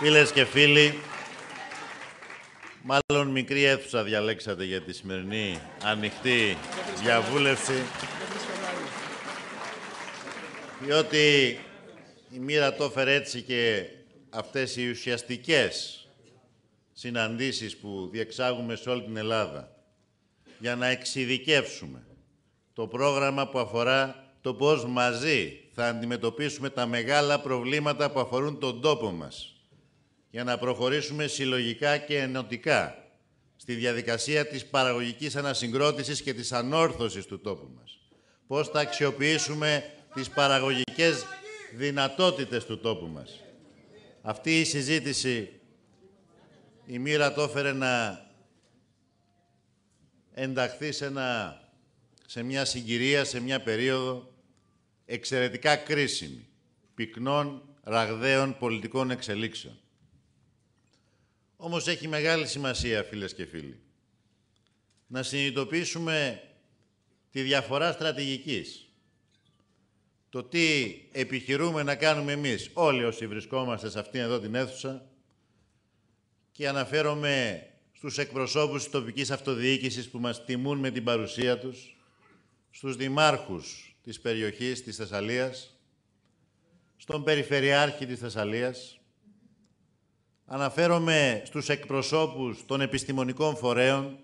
Φίλες και φίλοι, μάλλον μικρή αίθουσα διαλέξατε για τη σημερινή ανοιχτή διαβούλευση. Διότι η μοίρα το έφερε έτσι και αυτές οι ουσιαστικές συναντήσεις που διεξάγουμε σε όλη την Ελλάδα για να εξειδικεύσουμε το πρόγραμμα που αφορά το πώς μαζί θα αντιμετωπίσουμε τα μεγάλα προβλήματα που αφορούν τον τόπο μας για να προχωρήσουμε συλλογικά και ενωτικά στη διαδικασία της παραγωγικής ανασυγκρότησης και της ανόρθωσης του τόπου μας. Πώς θα αξιοποιήσουμε τις παραγωγικές δυνατότητες του τόπου μας. Αυτή η συζήτηση η μοίρα το έφερε να ενταχθεί σε, σε μια συγκυρία, σε μια περίοδο εξαιρετικά κρίσιμη, πυκνών, ραγδαίων πολιτικών εξελίξεων. Όμως έχει μεγάλη σημασία, φίλες και φίλοι, να συνειδητοποιήσουμε τη διαφορά στρατηγικής. Το τι επιχειρούμε να κάνουμε εμείς, όλοι όσοι βρισκόμαστε σε αυτήν εδώ την αίθουσα, και αναφέρομαι στους εκπροσώπους της τοπικής αυτοδιοίκησης που μας τιμούν με την παρουσία τους, στους δημάρχους της περιοχής της Θεσσαλίας, στον Περιφερειάρχη της Θεσσαλίας, Αναφέρομαι στους εκπροσώπους των επιστημονικών φορέων,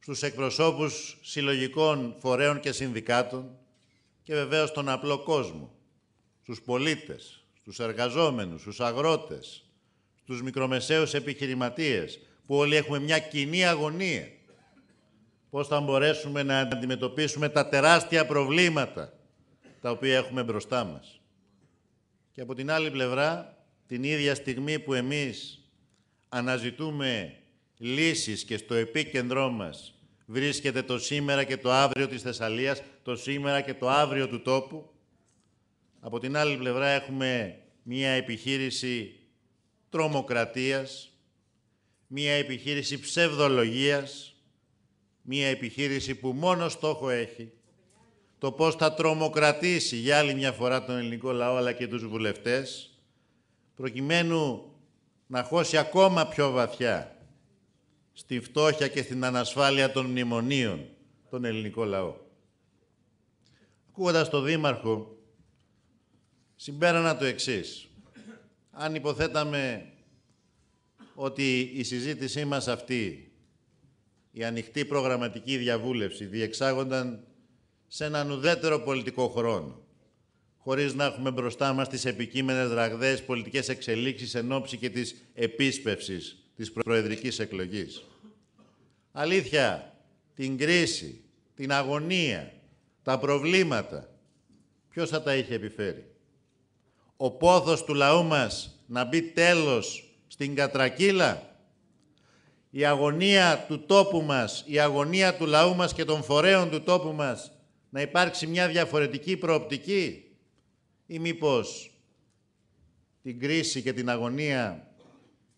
στους εκπροσώπους συλλογικών φορέων και συνδικάτων και βεβαίως στον απλό κόσμο, στους πολίτες, στους εργαζόμενους, στους αγρότες, στους μικρομεσαίους επιχειρηματίες, που όλοι έχουμε μια κοινή αγωνία. Πώς θα μπορέσουμε να αντιμετωπίσουμε τα τεράστια προβλήματα τα οποία έχουμε μπροστά μας. Και από την άλλη πλευρά, την ίδια στιγμή που εμείς αναζητούμε λύσεις και στο επίκεντρό μας βρίσκεται το σήμερα και το αύριο της Θεσσαλίας, το σήμερα και το αύριο του τόπου. Από την άλλη πλευρά έχουμε μια επιχείρηση τρομοκρατίας, μια επιχείρηση ψευδολογίας, μια επιχείρηση που μόνο στόχο έχει το πώς θα τρομοκρατήσει για άλλη μια φορά τον ελληνικό λαό αλλά και τους βουλευτές, προκειμένου να χώσει ακόμα πιο βαθιά στη φτώχεια και στην ανασφάλεια των μνημονίων τον ελληνικό λαό. Ακούγοντας τον Δήμαρχο, συμπέρανα το εξής. Αν υποθέταμε ότι η συζήτησή μας αυτή, η ανοιχτή προγραμματική διαβούλευση, διεξάγονταν σε έναν ουδέτερο πολιτικό χρόνο, χωρίς να έχουμε μπροστά μας τις επικείμενες ραγδαίες πολιτικές εξελίξεις εν ώψη και της επίσπευσης της προεδρικής εκλογής. Αλήθεια, την κρίση, την αγωνία, τα προβλήματα, ποιος θα τα είχε επιφέρει. Ο πόθος του λαού μας να μπει τέλος στην κατρακύλα, η αγωνία του τόπου μας, η αγωνία του λαού μας και των φορέων του τόπου μας, να υπάρξει μια διαφορετική προοπτική, ή μήπως την κρίση και την αγωνία,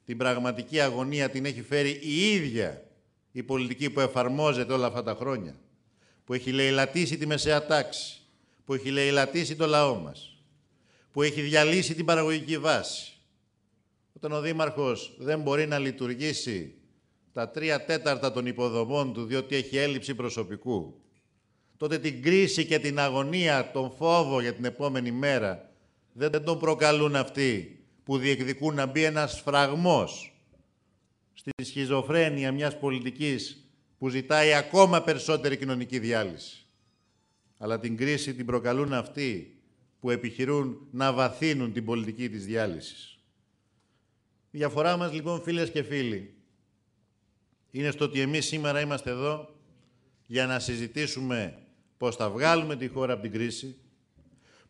την πραγματική αγωνία την έχει φέρει η ίδια η πολιτική που εφαρμόζεται όλα αυτά τα χρόνια, που έχει λαιλατήσει τη μεσαία τάξη, που έχει λαιλατήσει το λαό μας, που έχει διαλύσει την παραγωγική βάση. Όταν ο Δήμαρχος δεν μπορεί να λειτουργήσει τα τρία τέταρτα των υποδομών του, διότι έχει έλλειψη προσωπικού, τότε την κρίση και την αγωνία, τον φόβο για την επόμενη μέρα, δεν τον προκαλούν αυτοί που διεκδικούν να μπει ένας φραγμός στη σχιζοφρένεια μιας πολιτικής που ζητάει ακόμα περισσότερη κοινωνική διάλυση. Αλλά την κρίση την προκαλούν αυτοί που επιχειρούν να βαθύνουν την πολιτική της διάλυσης. Η διαφορά μας λοιπόν φίλες και φίλοι είναι στο ότι εμείς σήμερα είμαστε εδώ για να συζητήσουμε πώς θα βγάλουμε τη χώρα από την κρίση,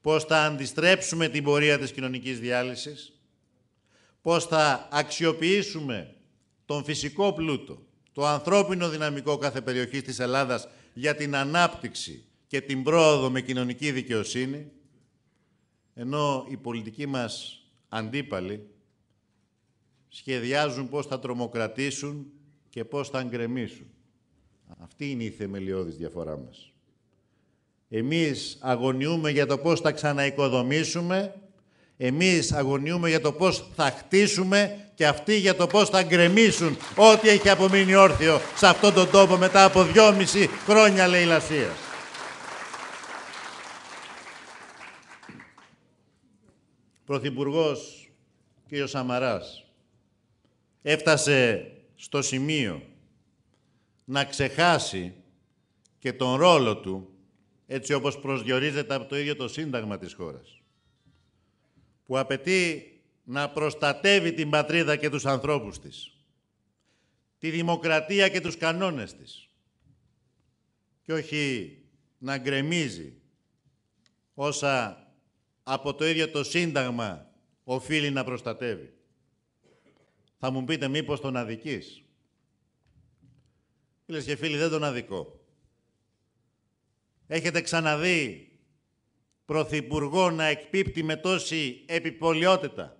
πώς θα αντιστρέψουμε την πορεία της κοινωνικής διάλυσης, πώς θα αξιοποιήσουμε τον φυσικό πλούτο, το ανθρώπινο δυναμικό κάθε περιοχής της Ελλάδας για την ανάπτυξη και την πρόοδο με κοινωνική δικαιοσύνη, ενώ οι πολιτικοί μας αντίπαλοι σχεδιάζουν πώς θα τρομοκρατήσουν και πώς θα γκρεμίσουν. Αυτή είναι η θεμελιώδης διαφορά μας. Εμείς αγωνιούμε για το πώς θα ξαναοικοδομήσουμε, εμείς αγωνιούμε για το πώς θα χτίσουμε και αυτοί για το πώς θα γκρεμίσουν ό,τι έχει απομείνει όρθιο σε αυτόν τον τόπο μετά από δυόμιση χρόνια λαιλασίας. Πρωθυπουργός κ. Σαμαράς έφτασε στο σημείο να ξεχάσει και τον ρόλο του έτσι όπως προσδιορίζεται από το ίδιο το Σύνταγμα της χώρας, που απαιτεί να προστατεύει την πατρίδα και τους ανθρώπους της, τη δημοκρατία και τους κανόνες της, και όχι να γκρεμίζει όσα από το ίδιο το Σύνταγμα οφείλει να προστατεύει. Θα μου πείτε μήπως τον αδικείς. Φίλες και φίλοι, δεν τον αδικό. Έχετε ξαναδεί πρωθυπουργό να εκπίπτει με τόση επιπολιότητα,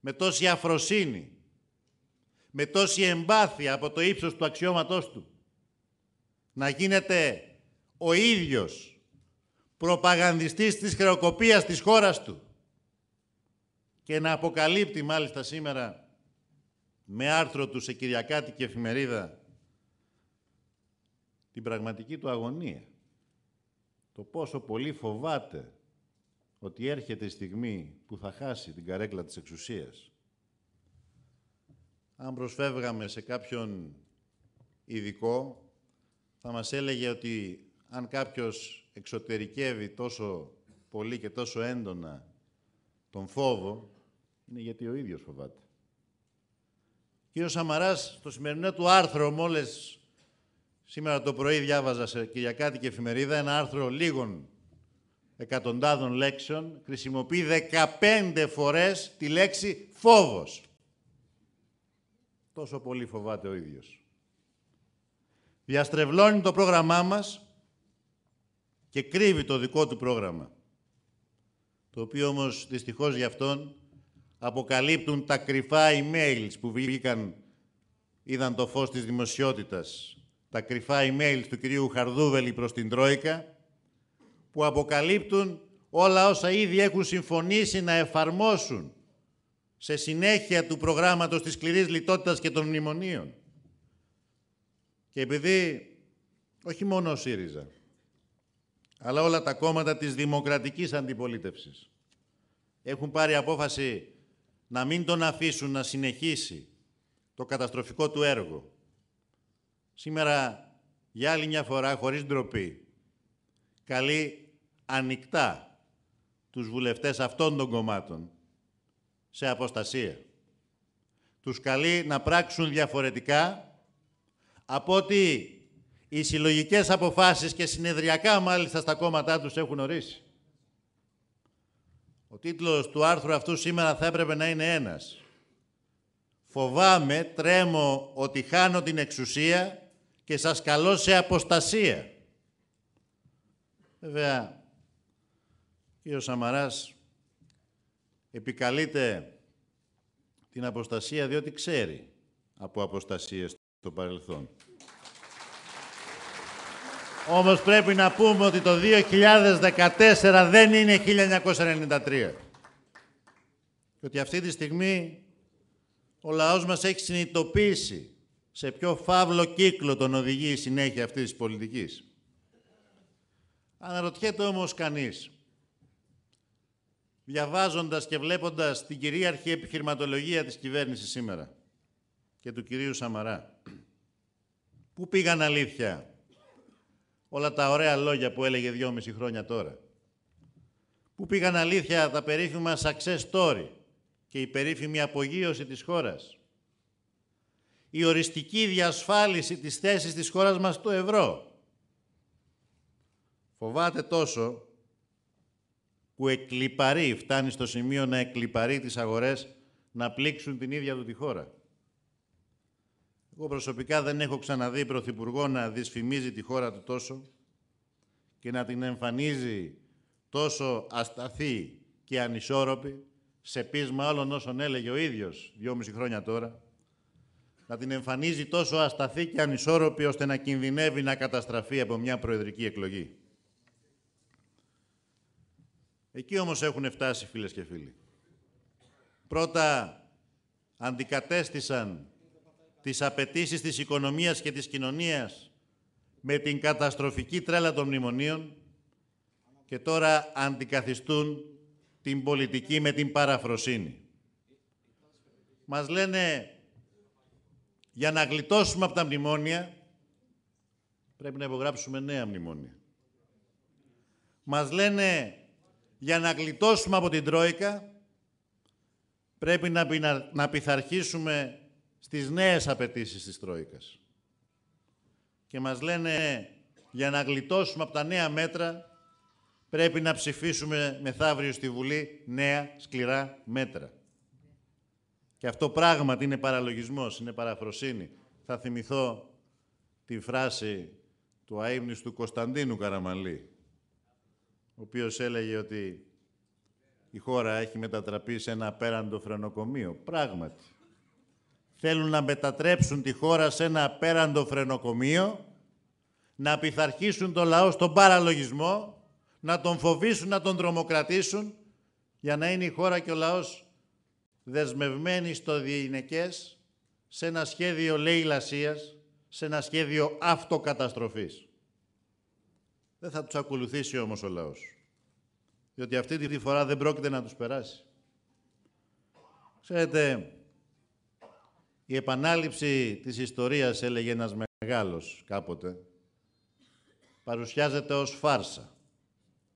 με τόση αφροσύνη, με τόση εμπάθεια από το ύψος του αξιώματός του. Να γίνεται ο ίδιος προπαγανδιστής της χρεοκοπίας της χώρας του και να αποκαλύπτει μάλιστα σήμερα με άρθρο του σε Κυριακάτικη εφημερίδα την πραγματική του αγωνία το πόσο πολύ φοβάται ότι έρχεται η στιγμή που θα χάσει την καρέκλα της εξουσίας. Αν προσφεύγαμε σε κάποιον ειδικό, θα μας έλεγε ότι αν κάποιος εξωτερικεύει τόσο πολύ και τόσο έντονα τον φόβο, είναι γιατί ο ίδιος φοβάται. Ο κύριος Σαμαράς, στο σημερινό του άρθρο, μόλις Σήμερα το πρωί διάβαζα σε Κυριακάτικη Εφημερίδα ένα άρθρο λίγων εκατοντάδων λέξεων, χρησιμοποιεί 15 φορές τη λέξη φόβος. Τόσο πολύ φοβάται ο ίδιος. Διαστρεβλώνει το πρόγραμμά μας και κρύβει το δικό του πρόγραμμα, το οποίο όμως δυστυχώς για αυτόν αποκαλύπτουν τα κρυφά emails που βγήκαν, είδαν το φως της δημοσιότητας τα κρυφά email του κυρίου Χαρδούβελη προς την Τρόικα, που αποκαλύπτουν όλα όσα ήδη έχουν συμφωνήσει να εφαρμόσουν σε συνέχεια του προγράμματος της σκληρής λιτότητας και των μνημονίων. Και επειδή όχι μόνο ο ΣΥΡΙΖΑ, αλλά όλα τα κόμματα της δημοκρατικής αντιπολίτευσης έχουν πάρει απόφαση να μην τον αφήσουν να συνεχίσει το καταστροφικό του έργο Σήμερα, για άλλη μια φορά, χωρίς ντροπή, καλεί ανοιχτά τους βουλευτές αυτών των κομμάτων σε αποστασία. Τους καλεί να πράξουν διαφορετικά από ότι οι συλλογικές αποφάσεις και συνεδριακά μάλιστα στα κόμματά τους έχουν ορίσει. Ο τίτλος του άρθρου αυτού σήμερα θα έπρεπε να είναι ένας. Φοβάμαι, τρέμω ότι χάνω την εξουσία και σας καλώ σε αποστασία. Βέβαια, ο Σαμαράς επικαλείται την αποστασία διότι ξέρει από αποστασίες στο παρελθόν. Όμως πρέπει να πούμε ότι το 2014 δεν είναι 1993. Και ότι αυτή τη στιγμή ο λαός μας έχει συνειδητοποιήσει σε ποιο φαύλο κύκλο τον οδηγεί η συνέχεια αυτής της πολιτικής. Αναρωτιέται όμως κανείς, διαβάζοντας και βλέποντας την κυρίαρχη επιχειρηματολογία της κυβέρνησης σήμερα και του κυρίου Σαμαρά, πού πήγαν αλήθεια όλα τα ωραία λόγια που έλεγε δυόμιση χρόνια τώρα. Πού πήγαν αλήθεια τα περίφημα success story και η περίφημη απογείωση της χώρας η οριστική διασφάλιση της θέσης της χώρας μας στο ευρώ. Φοβάται τόσο που εκλυπαρεί, φτάνει στο σημείο να εκλυπαρεί τις αγορές να πλήξουν την ίδια του τη χώρα. Εγώ προσωπικά δεν έχω ξαναδεί πρωθυπουργό να δυσφημίζει τη χώρα του τόσο και να την εμφανίζει τόσο ασταθή και ανισόρροπη σε πείσμα άλλων όσων έλεγε ο ίδιος δυόμιση χρόνια τώρα, να την εμφανίζει τόσο ασταθή και ανισόρροπη ώστε να κινδυνεύει να καταστραφεί από μια προεδρική εκλογή. Εκεί όμως έχουν φτάσει φίλες και φίλοι. Πρώτα αντικατέστησαν τις απαιτήσεις της οικονομίας και της κοινωνίας με την καταστροφική τρέλα των μνημονίων και τώρα αντικαθιστούν την πολιτική με την παραφροσύνη. Μας λένε για να γλιτώσουμε από τα μνημόνια, πρέπει να υπογράψουμε νέα μνημόνια. Μας λένε για να γλιτώσουμε από την Τρόικα, πρέπει να πειθαρχήσουμε στις νέες απαιτήσεις της Τρόικας. Και μας λένε για να γλιτώσουμε από τα νέα μέτρα, πρέπει να ψηφίσουμε μεθαύριο στη Βουλή νέα σκληρά μέτρα. Και αυτό πράγματι είναι παραλογισμός, είναι παραφροσύνη. Θα θυμηθώ τη φράση του αείμνης του Κωνσταντίνου Καραμαλή, ο οποίος έλεγε ότι η χώρα έχει μετατραπεί σε ένα απέραντο φρενοκομείο. Πράγματι. Θέλουν να μετατρέψουν τη χώρα σε ένα απέραντο φρενοκομείο, να πειθαρχήσουν τον λαό στον παραλογισμό, να τον φοβήσουν, να τον τρομοκρατήσουν, για να είναι η χώρα και ο λαός δεσμευμένοι στο διείνεκες σε ένα σχέδιο λαιλασίας, σε ένα σχέδιο αυτοκαταστροφής. Δεν θα τους ακολουθήσει όμως ο λαός, διότι αυτή τη φορά δεν πρόκειται να τους περάσει. Ξέρετε, η επανάληψη της ιστορίας, έλεγε ένας μεγάλος κάποτε, παρουσιάζεται ως φάρσα,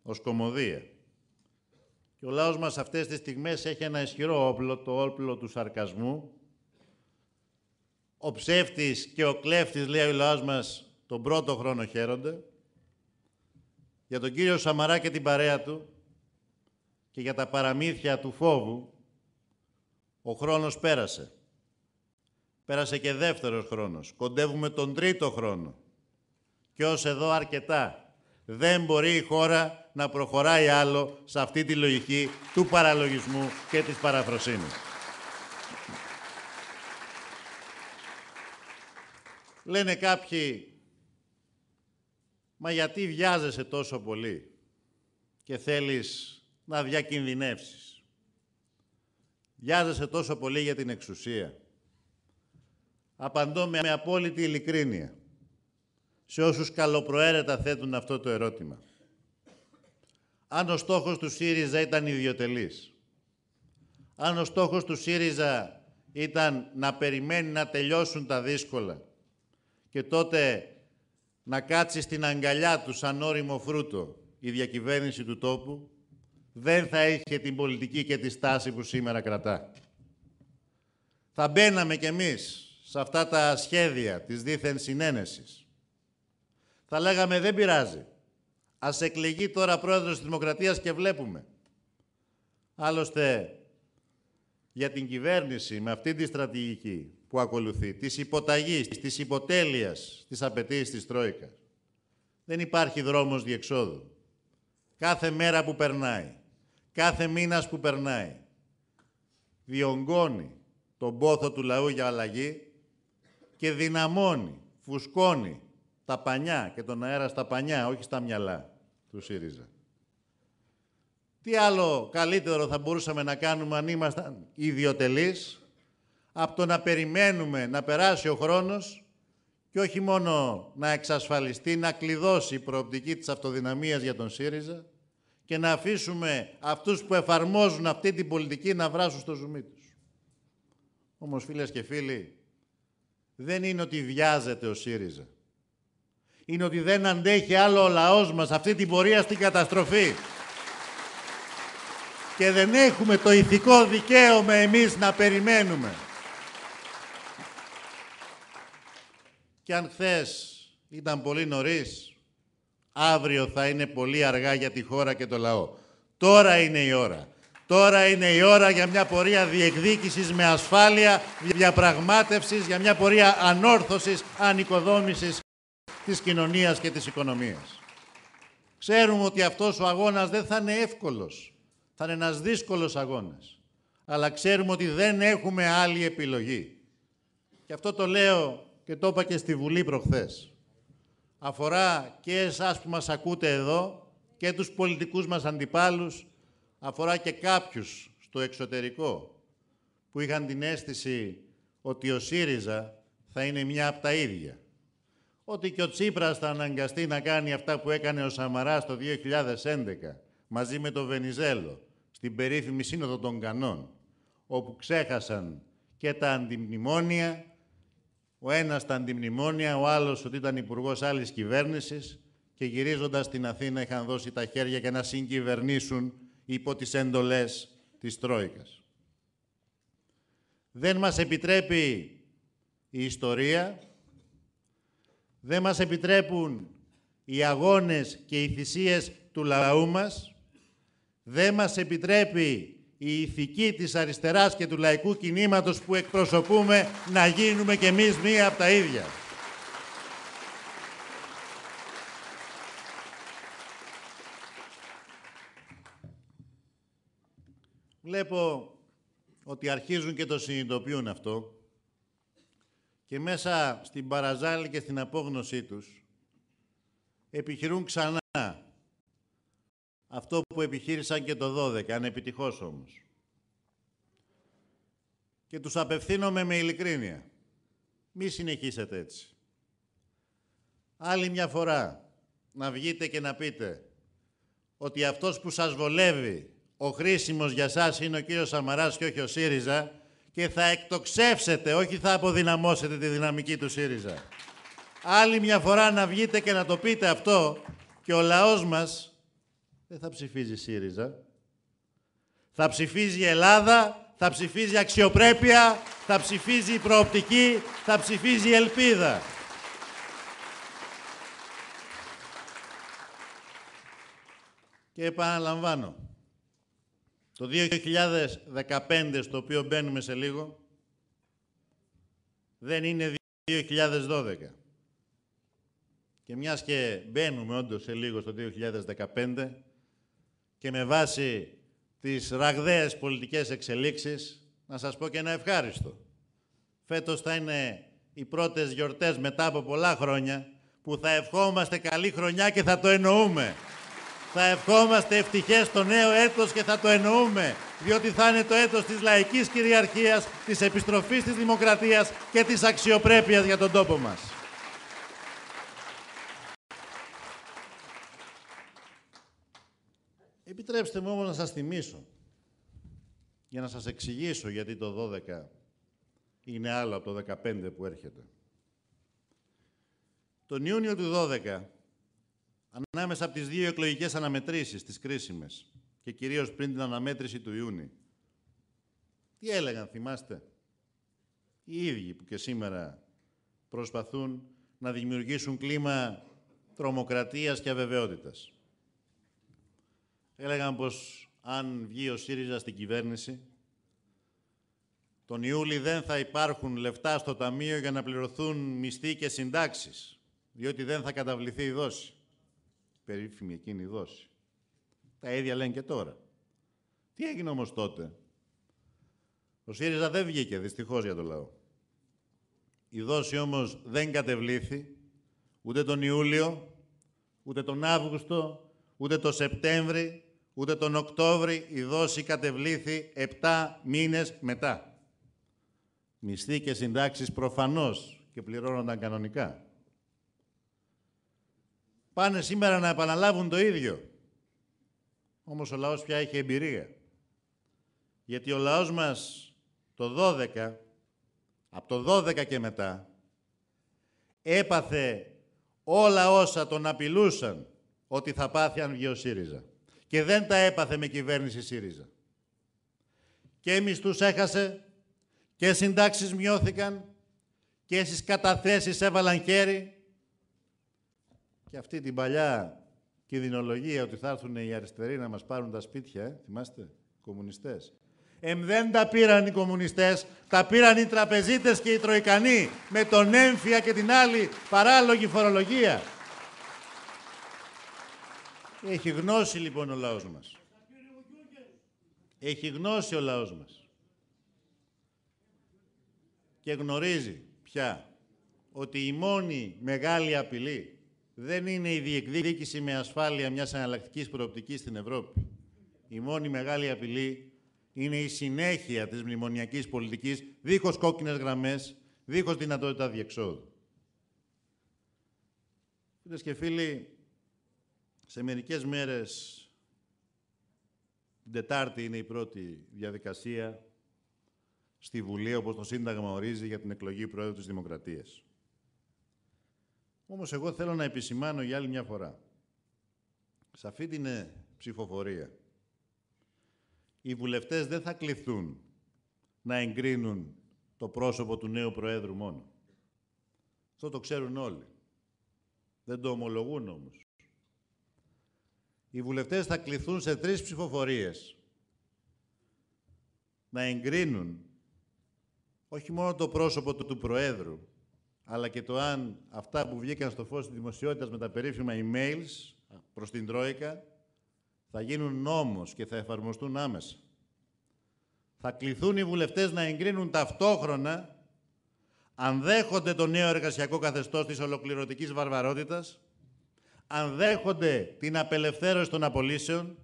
ως κομμωδία. Και ο λαός μας αυτές τις στιγμές έχει ένα ισχυρό όπλο, το όπλο του σαρκασμού. Ο ψεύτης και ο κλέφτης, λέει ο λαός μας, τον πρώτο χρόνο χαίρονται. Για τον κύριο Σαμαρά και την παρέα του και για τα παραμύθια του φόβου, ο χρόνος πέρασε. Πέρασε και δεύτερος χρόνος. Κοντεύουμε τον τρίτο χρόνο. Και ως εδώ αρκετά. Δεν μπορεί η χώρα να προχωράει άλλο σε αυτή τη λογική του παραλογισμού και της παραφροσύνης. Λένε κάποιοι, μα γιατί βιάζεσαι τόσο πολύ και θέλεις να διακινδυνεύσεις. Βιάζεσαι τόσο πολύ για την εξουσία. Απαντώ με απόλυτη ειλικρίνεια σε όσους καλοπροαίρετα θέτουν αυτό το ερώτημα αν ο στόχος του ΣΥΡΙΖΑ ήταν ιδιωτελής, αν ο στόχος του ΣΥΡΙΖΑ ήταν να περιμένει να τελειώσουν τα δύσκολα και τότε να κάτσει στην αγκαλιά του σαν όριμο φρούτο η διακυβέρνηση του τόπου, δεν θα είχε την πολιτική και τη στάση που σήμερα κρατά. Θα μπαίναμε κι εμείς σε αυτά τα σχέδια της δίθεν συνένεσης. Θα λέγαμε δεν πειράζει. Ας εκλεγεί τώρα πρόεδρος της Δημοκρατίας και βλέπουμε. Άλλωστε, για την κυβέρνηση με αυτή τη στρατηγική που ακολουθεί, της υποταγής, της υποτέλειας, της απαιτήσει της Τρόικας, δεν υπάρχει δρόμος διεξόδου. Κάθε μέρα που περνάει, κάθε μήνας που περνάει, διονγκώνει τον πόθο του λαού για αλλαγή και δυναμώνει, φουσκώνει τα πανιά και τον αέρα στα πανιά, όχι στα μυαλά του ΣΥΡΙΖΑ. Τι άλλο καλύτερο θα μπορούσαμε να κάνουμε αν ήμασταν ιδιωτελείς από το να περιμένουμε να περάσει ο χρόνος και όχι μόνο να εξασφαλιστεί, να κλειδώσει η προοπτική της αυτοδυναμίας για τον ΣΥΡΙΖΑ και να αφήσουμε αυτούς που εφαρμόζουν αυτή την πολιτική να βράσουν στο ζουμί τους. Όμως, φίλες και φίλοι, δεν είναι ότι βιάζεται ο ΣΥΡΙΖΑ είναι ότι δεν αντέχει άλλο ο λαός μας αυτή την πορεία στην καταστροφή. Και δεν έχουμε το ηθικό δικαίωμα εμείς να περιμένουμε. Και αν χθες ήταν πολύ νωρίς, αύριο θα είναι πολύ αργά για τη χώρα και το λαό. Τώρα είναι η ώρα. Τώρα είναι η ώρα για μια πορεία διεκδίκησης με ασφάλεια, διαπραγμάτευσης, για μια πορεία ανόρθωσης, ανοικοδόμησης της κοινωνίας και της οικονομίας. Ξέρουμε ότι αυτός ο αγώνας δεν θα είναι εύκολος. Θα είναι ένας δύσκολος αγώνας. Αλλά ξέρουμε ότι δεν έχουμε άλλη επιλογή. Και αυτό το λέω και το είπα και στη Βουλή προχθές. Αφορά και εσάς που μας ακούτε εδώ και τους πολιτικούς μας αντιπάλους. Αφορά και κάποιους στο εξωτερικό που είχαν την αίσθηση ότι ο ΣΥΡΙΖΑ θα είναι μια από τα ίδια ότι και ο Τσίπρας θα αναγκαστεί να κάνει αυτά που έκανε ο Σαμαράς το 2011 μαζί με τον Βενιζέλο στην περίφημη Σύνοδο των Κανών όπου ξέχασαν και τα αντιμνημόνια, ο ένας τα αντιμνημόνια, ο άλλος ότι ήταν υπουργός άλλης κυβέρνησης και γυρίζοντας στην Αθήνα είχαν δώσει τα χέρια για να συγκυβερνήσουν υπό τις εντολές της Τρόικας. Δεν μας επιτρέπει η ιστορία δεν μας επιτρέπουν οι αγώνες και οι θυσίες του λαού μας. Δεν μας επιτρέπει η ηθική της αριστεράς και του λαϊκού κινήματος που εκπροσωπούμε να γίνουμε κι εμείς μία από τα ίδια. Βλέπω ότι αρχίζουν και το συνειδητοποιούν αυτό και μέσα στην παραζάλη και στην απόγνωσή τους επιχειρούν ξανά αυτό που επιχείρησαν και το 12, ανεπιτυχώς όμως. Και τους απευθύνομαι με ειλικρίνεια. Μη συνεχίσετε έτσι. Άλλη μια φορά να βγείτε και να πείτε ότι αυτός που σας βολεύει, ο χρήσιμος για σας είναι ο κύριος Σαμαράς και όχι ο ΣΥΡΙΖΑ, και θα εκτοξεύσετε, όχι θα αποδυναμώσετε τη δυναμική του ΣΥΡΙΖΑ. Άλλη μια φορά να βγείτε και να το πείτε αυτό και ο λαός μας δεν θα ψηφίζει ΣΥΡΙΖΑ. Θα ψηφίζει Ελλάδα, θα ψηφίζει αξιοπρέπεια, θα ψηφίζει προοπτική, θα ψηφίζει ελπίδα. Και επαναλαμβάνω, το 2015, στο οποίο μπαίνουμε σε λίγο, δεν είναι 2012. Και μιας και μπαίνουμε όντως σε λίγο στο 2015 και με βάση τις ραγδαίες πολιτικές εξελίξεις, να σας πω και ένα ευχάριστο. Φέτος θα είναι οι πρώτες γιορτές μετά από πολλά χρόνια που θα ευχόμαστε καλή χρονιά και θα το εννοούμε. Θα ευχόμαστε ευτυχές το νέο έτος και θα το εννοούμε, διότι θα είναι το έτος της λαϊκής κυριαρχίας, της επιστροφής της δημοκρατίας και της αξιοπρέπειας για τον τόπο μας. Επιτρέψτε μου όμως να σας θυμίσω, για να σας εξηγήσω γιατί το 12 είναι άλλο από το 15 που έρχεται. Τον Ιούνιο του 12, ανάμεσα από τις δύο εκλογικές αναμετρήσεις, τις κρίσιμες, και κυρίως πριν την αναμέτρηση του Ιούνιου. Τι έλεγαν, θυμάστε. Οι ίδιοι που και σήμερα προσπαθούν να δημιουργήσουν κλίμα τρομοκρατίας και αβεβαιότητας. Έλεγαν πως αν βγει ο ΣΥΡΙΖΑ στην κυβέρνηση, τον Ιούλη δεν θα υπάρχουν λεφτά στο Ταμείο για να πληρωθούν μισθοί και συντάξεις, διότι δεν θα καταβληθεί η δόση περίφημη εκείνη δόση. Τα ίδια λένε και τώρα. Τι έγινε όμως τότε. Ο ΣΥΡΙΖΑ δεν βγήκε, δυστυχώς για το λαό. Η δόση όμως δεν κατεβλήθη ούτε τον Ιούλιο, ούτε τον Αύγουστο, ούτε τον Σεπτέμβρη, ούτε τον Οκτώβρη. Η δόση κατεβλήθη 7 μήνες μετά. Μισθοί και συντάξεις προφανώς και πληρώνονταν κανονικά πάνε σήμερα να επαναλάβουν το ίδιο. Όμως ο λαός πια έχει εμπειρία. Γιατί ο λαός μας το 12, από το 12 και μετά, έπαθε όλα όσα τον απειλούσαν ότι θα πάθει αν βγει ο ΣΥΡΙΖΑ. Και δεν τα έπαθε με κυβέρνηση ΣΥΡΙΖΑ. Και μισθούς έχασε, και συντάξεις μειώθηκαν, και στις καταθέσεις έβαλαν χέρι, και αυτή την παλιά κινδυνολογία ότι θα έρθουν οι αριστεροί να μας πάρουν τα σπίτια, ε, θυμάστε, κομμουνιστές. Εμ δεν τα πήραν οι κομμουνιστές, τα πήραν οι τραπεζίτες και οι τροικανοί με τον έμφυα και την άλλη παράλογη φορολογία. Έχει γνώση λοιπόν ο λαός μας. Έχει γνώση ο λαός μας. Και γνωρίζει πια ότι η μόνη μεγάλη απειλή δεν είναι η διεκδίκηση με ασφάλεια μιας εναλλακτικής προοπτικής στην Ευρώπη. Η μόνη μεγάλη απειλή είναι η συνέχεια της μνημονιακής πολιτικής, δίχως κόκκινες γραμμές, δίχως δυνατότητα διεξόδου. Φίλες και φίλοι, σε μερικές μέρες, την Τετάρτη είναι η πρώτη διαδικασία στη Βουλή, όπως το Σύνταγμα ορίζει, για την εκλογή Πρόεδρου της Δημοκρατίας. Όμως εγώ θέλω να επισημάνω για άλλη μια φορά. Σε αυτή την ε, ψηφοφορία, οι βουλευτές δεν θα κληθούν να εγκρίνουν το πρόσωπο του νέου Προέδρου μόνο. Αυτό το ξέρουν όλοι. Δεν το ομολογούν όμως. Οι βουλευτές θα κληθούν σε τρεις ψηφοφορίες να εγκρίνουν όχι μόνο το πρόσωπο του, του Προέδρου, αλλά και το αν αυτά που βγήκαν στο φως της δημοσιότητας με τα περίφημα emails προς την Τρόικα θα γίνουν νόμος και θα εφαρμοστούν άμεσα. Θα κληθούν οι βουλευτές να εγκρίνουν ταυτόχρονα αν δέχονται το νέο εργασιακό καθεστώς της ολοκληρωτικής βαρβαρότητας, αν δέχονται την απελευθέρωση των απολύσεων,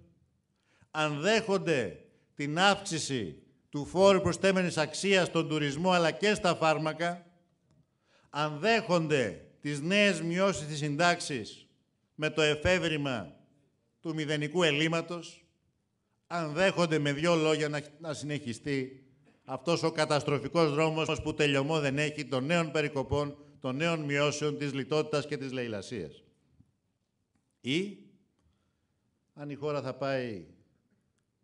αν δέχονται την αύξηση του φόρου προστέμενης αξίας στον τουρισμό αλλά και στα φάρμακα, αν δέχονται τις νέες μειώσεις της συντάξης με το εφεύρημα του μηδενικού ελλείμματος, αν δέχονται με δύο λόγια να, συνεχιστεί αυτός ο καταστροφικός δρόμος που τελειωμό δεν έχει των νέων περικοπών, των νέων μειώσεων της λιτότητας και της λαιλασίας. Ή αν η χώρα θα πάει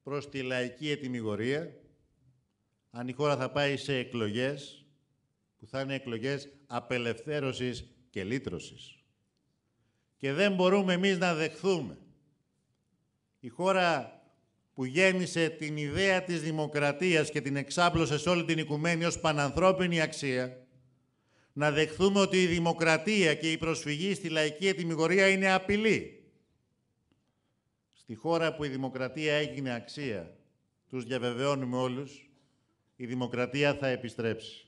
προς τη λαϊκή ετοιμιγορία, αν η χώρα θα πάει σε εκλογές, που θα είναι εκλογές απελευθέρωσης και λύτρωσης. Και δεν μπορούμε εμείς να δεχθούμε η χώρα που γέννησε την ιδέα της δημοκρατίας και την εξάπλωσε σε όλη την οικουμένη ως πανανθρώπινη αξία, να δεχθούμε ότι η δημοκρατία και η προσφυγή στη λαϊκή ετοιμιγωρία είναι απειλή. Στη χώρα που η δημοκρατία έγινε αξία, τους διαβεβαιώνουμε όλους, η δημοκρατία θα επιστρέψει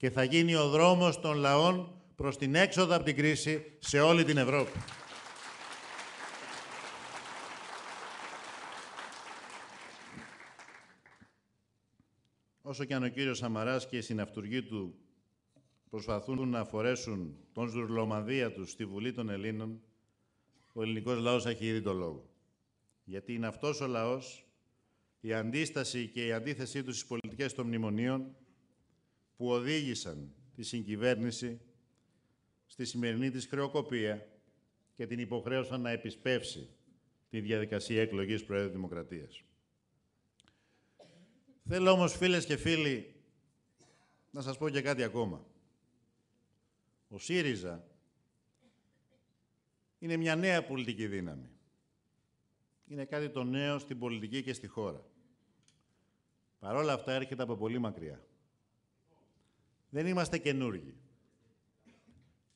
και θα γίνει ο δρόμος των λαών προς την έξοδο από την κρίση σε όλη την Ευρώπη. Όσο και αν ο κύριος Σαμαράς και οι συναυτουργοί του προσπαθούν να φορέσουν τον ζουρλομανδία τους στη Βουλή των Ελλήνων, ο ελληνικός λαός έχει ήδη το λόγο. Γιατί είναι αυτός ο λαός, η αντίσταση και η αντίθεσή του στις πολιτικές των μνημονίων, που οδήγησαν τη συγκυβέρνηση στη σημερινή της χρεοκοπία και την υποχρέωσαν να επισπεύσει τη διαδικασία εκλογής Προέδρου Δημοκρατίας. Θέλω όμως, φίλες και φίλοι, να σας πω και κάτι ακόμα. Ο ΣΥΡΙΖΑ είναι μια νέα πολιτική δύναμη. Είναι κάτι το νέο στην πολιτική και στη χώρα. Παρόλα αυτά έρχεται από πολύ μακριά. Δεν είμαστε καινούργοι.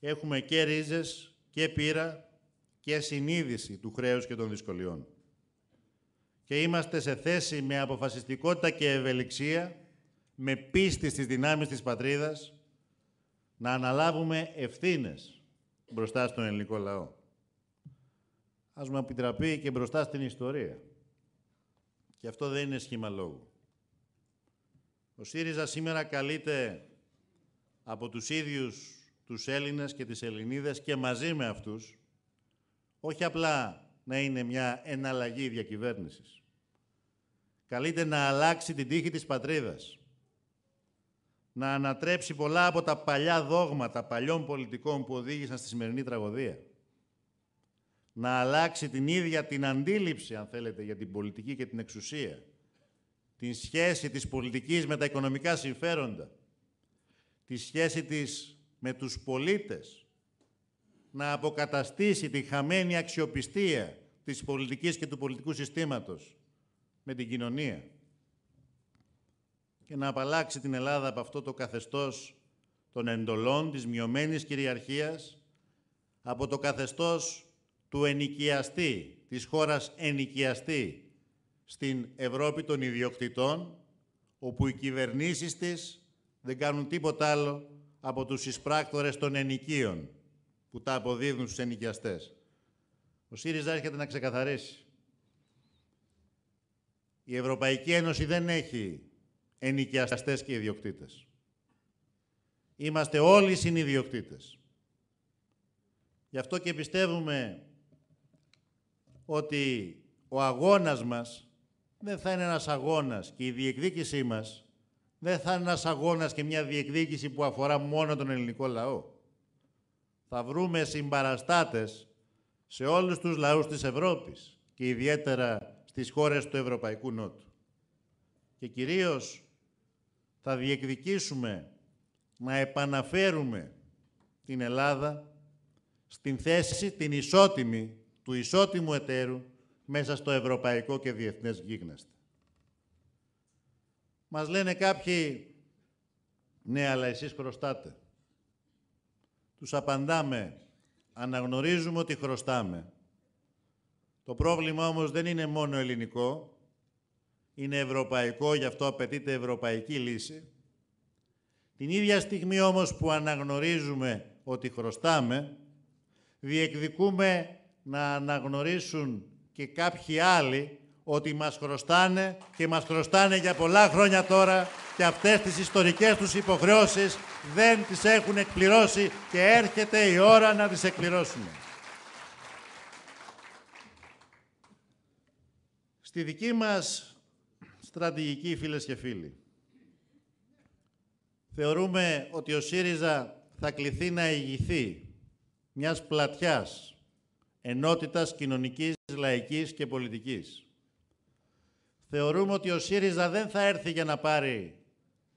Έχουμε και ρίζες και πείρα και συνείδηση του χρέους και των δυσκολιών. Και είμαστε σε θέση με αποφασιστικότητα και ευελιξία, με πίστη στις δυνάμεις της πατρίδας, να αναλάβουμε ευθύνες μπροστά στον ελληνικό λαό. Ας μου επιτραπεί και μπροστά στην ιστορία. Και αυτό δεν είναι σχήμα λόγου. Ο ΣΥΡΙΖΑ σήμερα καλείται από τους ίδιους τους Έλληνες και τις Ελληνίδες και μαζί με αυτούς, όχι απλά να είναι μια εναλλαγή διακυβέρνησης. Καλείται να αλλάξει την τύχη της πατρίδας, να ανατρέψει πολλά από τα παλιά δόγματα παλιών πολιτικών που οδήγησαν στη σημερινή τραγωδία, να αλλάξει την ίδια την αντίληψη, αν θέλετε, για την πολιτική και την εξουσία, την σχέση της πολιτικής με τα οικονομικά συμφέροντα, τη σχέση της με τους πολίτες, να αποκαταστήσει τη χαμένη αξιοπιστία της πολιτικής και του πολιτικού συστήματος με την κοινωνία και να απαλλάξει την Ελλάδα από αυτό το καθεστώς των εντολών της μειωμένης κυριαρχίας, από το καθεστώς του ενοικιαστή, της χώρας ενοικιαστή στην Ευρώπη των ιδιοκτητών, όπου οι κυβερνήσεις της δεν κάνουν τίποτα άλλο από τους εισπράκτορες των ενοικίων που τα αποδίδουν στους ενοικιαστές. Ο ΣΥΡΙΖΑ έρχεται να ξεκαθαρίσει. Η Ευρωπαϊκή Ένωση δεν έχει ενοικιαστές και ιδιοκτήτες. Είμαστε όλοι συνειδιοκτήτες. Γι' αυτό και πιστεύουμε ότι ο αγώνας μας δεν θα είναι ένας αγώνας και η διεκδίκησή μας δεν θα είναι ένας αγώνας και μια διεκδίκηση που αφορά μόνο τον ελληνικό λαό. Θα βρούμε συμπαραστάτες σε όλους τους λαούς της Ευρώπης και ιδιαίτερα στις χώρες του Ευρωπαϊκού Νότου. Και κυρίως θα διεκδικήσουμε να επαναφέρουμε την Ελλάδα στην θέση την ισότιμη του ισότιμου εταίρου μέσα στο ευρωπαϊκό και διεθνές γίγναστη. Μας λένε κάποιοι, ναι, αλλά εσείς χρωστάτε. Τους απαντάμε, αναγνωρίζουμε ότι χρωστάμε. Το πρόβλημα όμως δεν είναι μόνο ελληνικό, είναι ευρωπαϊκό, γι' αυτό απαιτείται ευρωπαϊκή λύση. Την ίδια στιγμή όμως που αναγνωρίζουμε ότι χρωστάμε, διεκδικούμε να αναγνωρίσουν και κάποιοι άλλοι ότι μας χρωστάνε και μας χρωστάνε για πολλά χρόνια τώρα και αυτές τις ιστορικές τους υποχρεώσεις δεν τις έχουν εκπληρώσει και έρχεται η ώρα να τις εκπληρώσουμε. Στη δική μας στρατηγική, φίλες και φίλοι, θεωρούμε ότι ο ΣΥΡΙΖΑ θα κληθεί να ηγηθεί μιας πλατιάς ενότητας κοινωνικής, λαϊκής και πολιτικής Θεωρούμε ότι ο ΣΥΡΙΖΑ δεν θα έρθει για να πάρει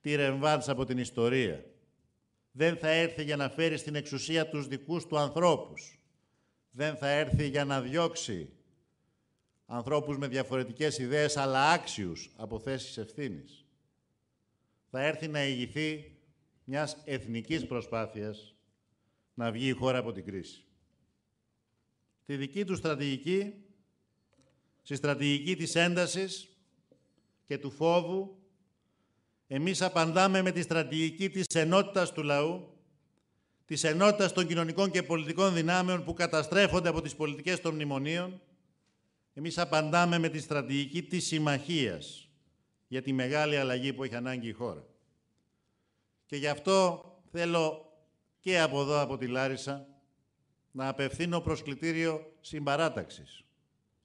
τη ρεμβάντς από την ιστορία. Δεν θα έρθει για να φέρει στην εξουσία τους δικούς του ανθρώπους. Δεν θα έρθει για να διώξει ανθρώπους με διαφορετικές ιδέες, αλλά άξιους από θέσεις ευθύνης. Θα έρθει να ηγηθεί μιας εθνικής προσπάθειας να βγει η χώρα από την κρίση. Τη δική του στρατηγική, στη στρατηγική της έντασης, και του φόβου, εμείς απαντάμε με τη στρατηγική της ενότητας του λαού, της ενότητας των κοινωνικών και πολιτικών δυνάμεων που καταστρέφονται από τις πολιτικές των μνημονίων, εμείς απαντάμε με τη στρατηγική της συμμαχίας για τη μεγάλη αλλαγή που έχει ανάγκη η χώρα. Και γι' αυτό θέλω και από εδώ, από τη Λάρισα, να απευθύνω προσκλητήριο συμπαράταξης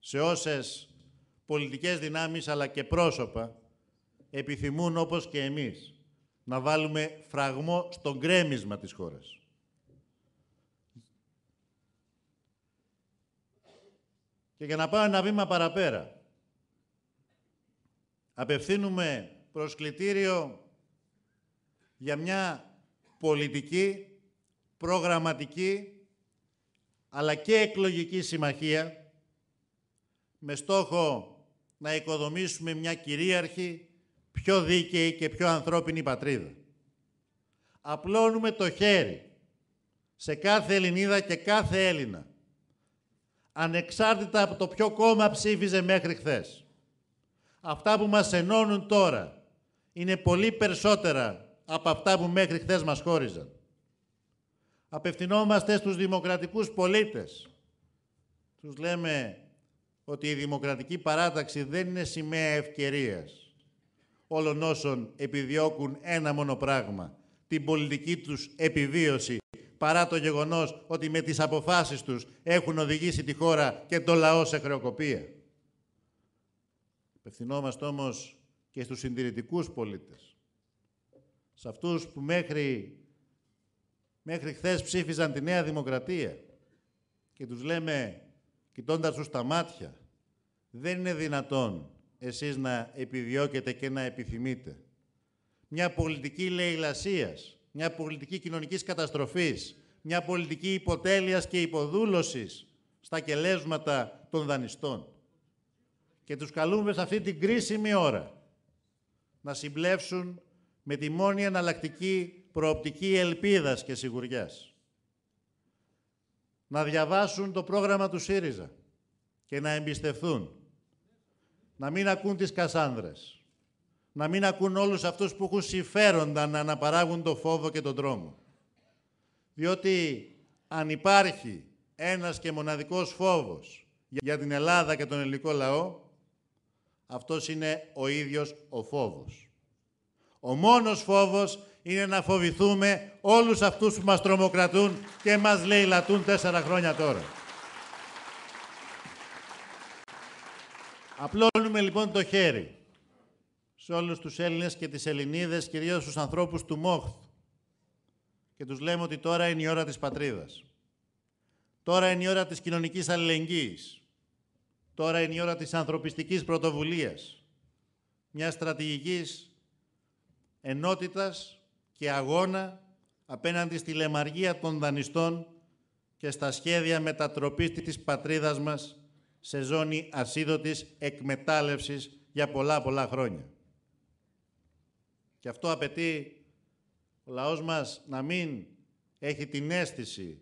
σε όσες πολιτικές δυνάμεις αλλά και πρόσωπα επιθυμούν όπως και εμείς να βάλουμε φραγμό στον κρέμισμα της χώρας. Και για να πάω ένα βήμα παραπέρα, απευθύνουμε προσκλητήριο για μια πολιτική, προγραμματική, αλλά και εκλογική συμμαχία με στόχο να οικοδομήσουμε μια κυρίαρχη, πιο δίκαιη και πιο ανθρώπινη πατρίδα. Απλώνουμε το χέρι σε κάθε Ελληνίδα και κάθε Έλληνα, ανεξάρτητα από το ποιο κόμμα ψήφιζε μέχρι χθες. Αυτά που μας ενώνουν τώρα είναι πολύ περισσότερα από αυτά που μέχρι χθες μας χώριζαν. Απευθυνόμαστε στους δημοκρατικούς πολίτες. Τους λέμε ότι η Δημοκρατική Παράταξη δεν είναι σημαία ευκαιρίας όλων όσων επιδιώκουν ένα μόνο πράγμα, την πολιτική τους επιβίωση, παρά το γεγονός ότι με τις αποφάσεις τους έχουν οδηγήσει τη χώρα και το λαό σε χρεοκοπία. Απευθυνόμαστε όμως και στους συντηρητικούς πολίτες, σε αυτούς που μέχρι, μέχρι χθες ψήφιζαν τη Νέα Δημοκρατία και τους λέμε κοιτώντας σου στα μάτια, δεν είναι δυνατόν εσείς να επιδιώκετε και να επιθυμείτε. Μια πολιτική λαιλασίας, μια πολιτική κοινωνικής καταστροφής, μια πολιτική υποτέλειας και υποδούλωσης στα κελέσματα των δανειστών. Και τους καλούμε σε αυτή την κρίσιμη ώρα να συμπλέψουν με τη μόνη εναλλακτική προοπτική ελπίδας και σιγουριάς να διαβάσουν το πρόγραμμα του ΣΥΡΙΖΑ και να εμπιστευθούν. Να μην ακούν τις Κασάνδρες. Να μην ακούν όλους αυτούς που έχουν συμφέροντα να αναπαράγουν το φόβο και τον τρόμο. Διότι αν υπάρχει ένας και μοναδικός φόβος για την Ελλάδα και τον ελληνικό λαό, αυτός είναι ο ίδιος ο φόβος. Ο μόνος φόβος είναι να φοβηθούμε όλους αυτούς που μας τρομοκρατούν και μας λαιλατούν τέσσερα χρόνια τώρα. Απλώνουμε λοιπόν το χέρι σε όλους τους Έλληνες και τις Ελληνίδες, κυρίως στους ανθρώπους του ΜΟΧΤ και τους λέμε ότι τώρα είναι η ώρα της πατρίδας. Τώρα είναι η ώρα της κοινωνικής αλληλεγγύης. Τώρα είναι η ώρα της ανθρωπιστικής πρωτοβουλίας. Μιας στρατηγικής ενότητας και αγώνα απέναντι στη λεμαργία των δανειστών και στα σχέδια μετατροπής της πατρίδας μας σε ζώνη ασίδωτης εκμετάλλευσης για πολλά πολλά χρόνια. Και αυτό απαιτεί ο λαός μας να μην έχει την αίσθηση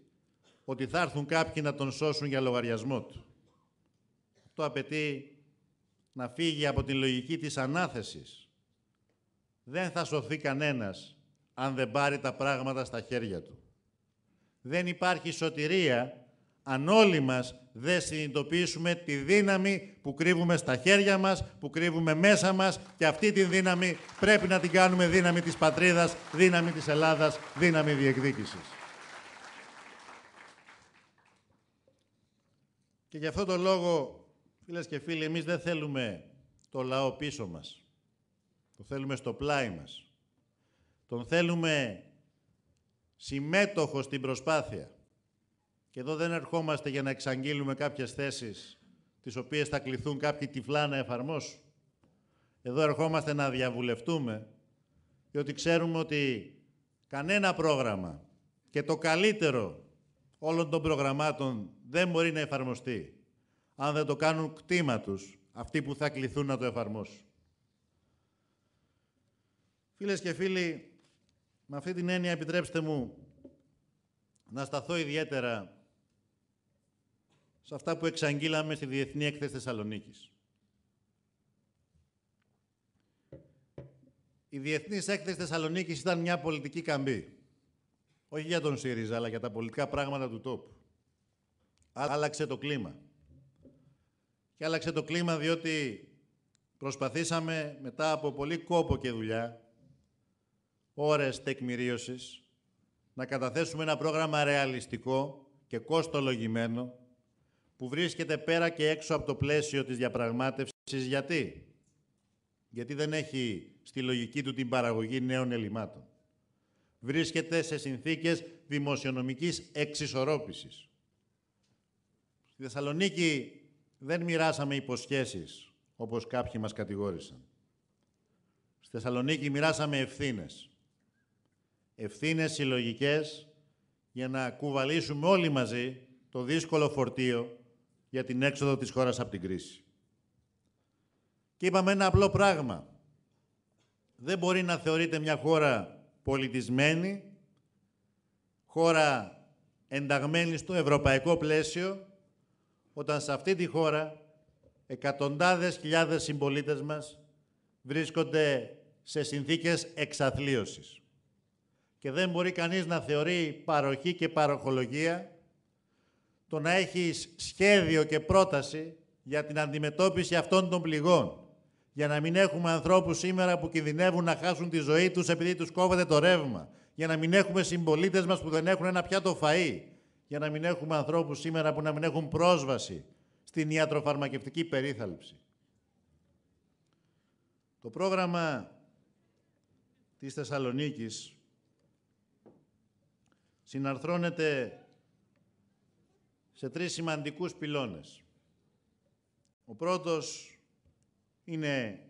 ότι θα έρθουν κάποιοι να τον σώσουν για λογαριασμό του. Αυτό απαιτεί να φύγει από την λογική της ανάθεσης. Δεν θα σωθεί κανένας αν δεν πάρει τα πράγματα στα χέρια του. Δεν υπάρχει σωτηρία αν όλοι μας δεν συνειδητοποιήσουμε τη δύναμη που κρύβουμε στα χέρια μας, που κρύβουμε μέσα μας και αυτή τη δύναμη πρέπει να την κάνουμε δύναμη της πατρίδας, δύναμη της Ελλάδας, δύναμη διεκδίκησης. Και γι' αυτό το λόγο, φίλες και φίλοι, εμείς δεν θέλουμε το λαό πίσω μας. Το θέλουμε στο πλάι μας. Τον θέλουμε συμμέτοχο στην προσπάθεια. Και εδώ δεν ερχόμαστε για να εξαγγείλουμε κάποιες θέσεις τις οποίες θα κληθούν κάποιοι τυφλά να εφαρμόσουν. Εδώ ερχόμαστε να διαβουλευτούμε, διότι ξέρουμε ότι κανένα πρόγραμμα και το καλύτερο όλων των προγραμμάτων δεν μπορεί να εφαρμοστεί αν δεν το κάνουν κτήμα τους αυτοί που θα κληθούν να το εφαρμόσουν. Φίλες και φίλοι, με αυτή την έννοια επιτρέψτε μου να σταθώ ιδιαίτερα σε αυτά που εξαγγείλαμε στη Διεθνή Έκθεση Θεσσαλονίκης. Η Διεθνής Έκθεση Θεσσαλονίκης ήταν μια πολιτική καμπή. Όχι για τον ΣΥΡΙΖΑ, αλλά για τα πολιτικά πράγματα του τόπου. Άλλαξε το κλίμα. Και άλλαξε το κλίμα διότι προσπαθήσαμε μετά από πολύ κόπο και δουλειά ώρες τεκμηρίωσης, να καταθέσουμε ένα πρόγραμμα ρεαλιστικό και κόστολογημένο, που βρίσκεται πέρα και έξω από το πλαίσιο της διαπραγμάτευσης. Γιατί? Γιατί δεν έχει στη λογική του την παραγωγή νέων ελλημάτων. Βρίσκεται σε συνθήκες δημοσιονομικής εξισορρόπησης. Στη Θεσσαλονίκη δεν μοιράσαμε υποσχέσεις, όπως κάποιοι μας κατηγόρησαν. Στη Θεσσαλονίκη μοιράσαμε ευθύνες ευθύνες συλλογικές για να κουβαλήσουμε όλοι μαζί το δύσκολο φορτίο για την έξοδο της χώρας από την κρίση. Και είπαμε ένα απλό πράγμα. Δεν μπορεί να θεωρείται μια χώρα πολιτισμένη, χώρα ενταγμένη στο ευρωπαϊκό πλαίσιο, όταν σε αυτή τη χώρα εκατοντάδες χιλιάδες συμπολίτες μας βρίσκονται σε συνθήκες εξαθλίωσης και δεν μπορεί κανείς να θεωρεί παροχή και παροχολογία, το να έχεις σχέδιο και πρόταση για την αντιμετώπιση αυτών των πληγών, για να μην έχουμε ανθρώπους σήμερα που κινδυνεύουν να χάσουν τη ζωή τους επειδή τους κόβεται το ρεύμα, για να μην έχουμε συμπολίτες μας που δεν έχουν ένα πιάτο φαΐ, για να μην έχουμε ανθρώπους σήμερα που να μην έχουν πρόσβαση στην ιατροφαρμακευτική περίθαλψη. Το πρόγραμμα της Θεσσαλονίκης συναρθρώνεται σε τρεις σημαντικούς πυλώνες. Ο πρώτος είναι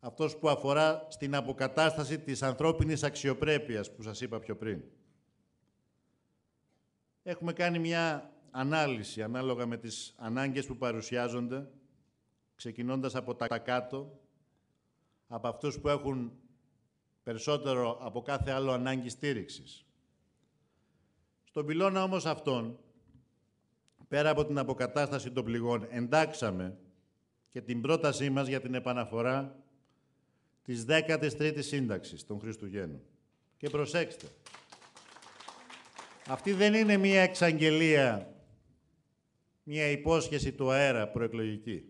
αυτός που αφορά στην αποκατάσταση της ανθρώπινης αξιοπρέπειας που σας είπα πιο πριν. Έχουμε κάνει μια ανάλυση ανάλογα με τις ανάγκες που παρουσιάζονται, ξεκινώντας από τα κάτω, από αυτούς που έχουν περισσότερο από κάθε άλλο ανάγκη στήριξης. Στον πυλώνα όμως αυτών, πέρα από την αποκατάσταση των πληγών, εντάξαμε και την πρότασή μας για την επαναφορά της 13ης σύνταξης των Χριστουγέννων. Και προσέξτε, αυτή δεν είναι μία εξαγγελία, μία υπόσχεση του αέρα προεκλογική.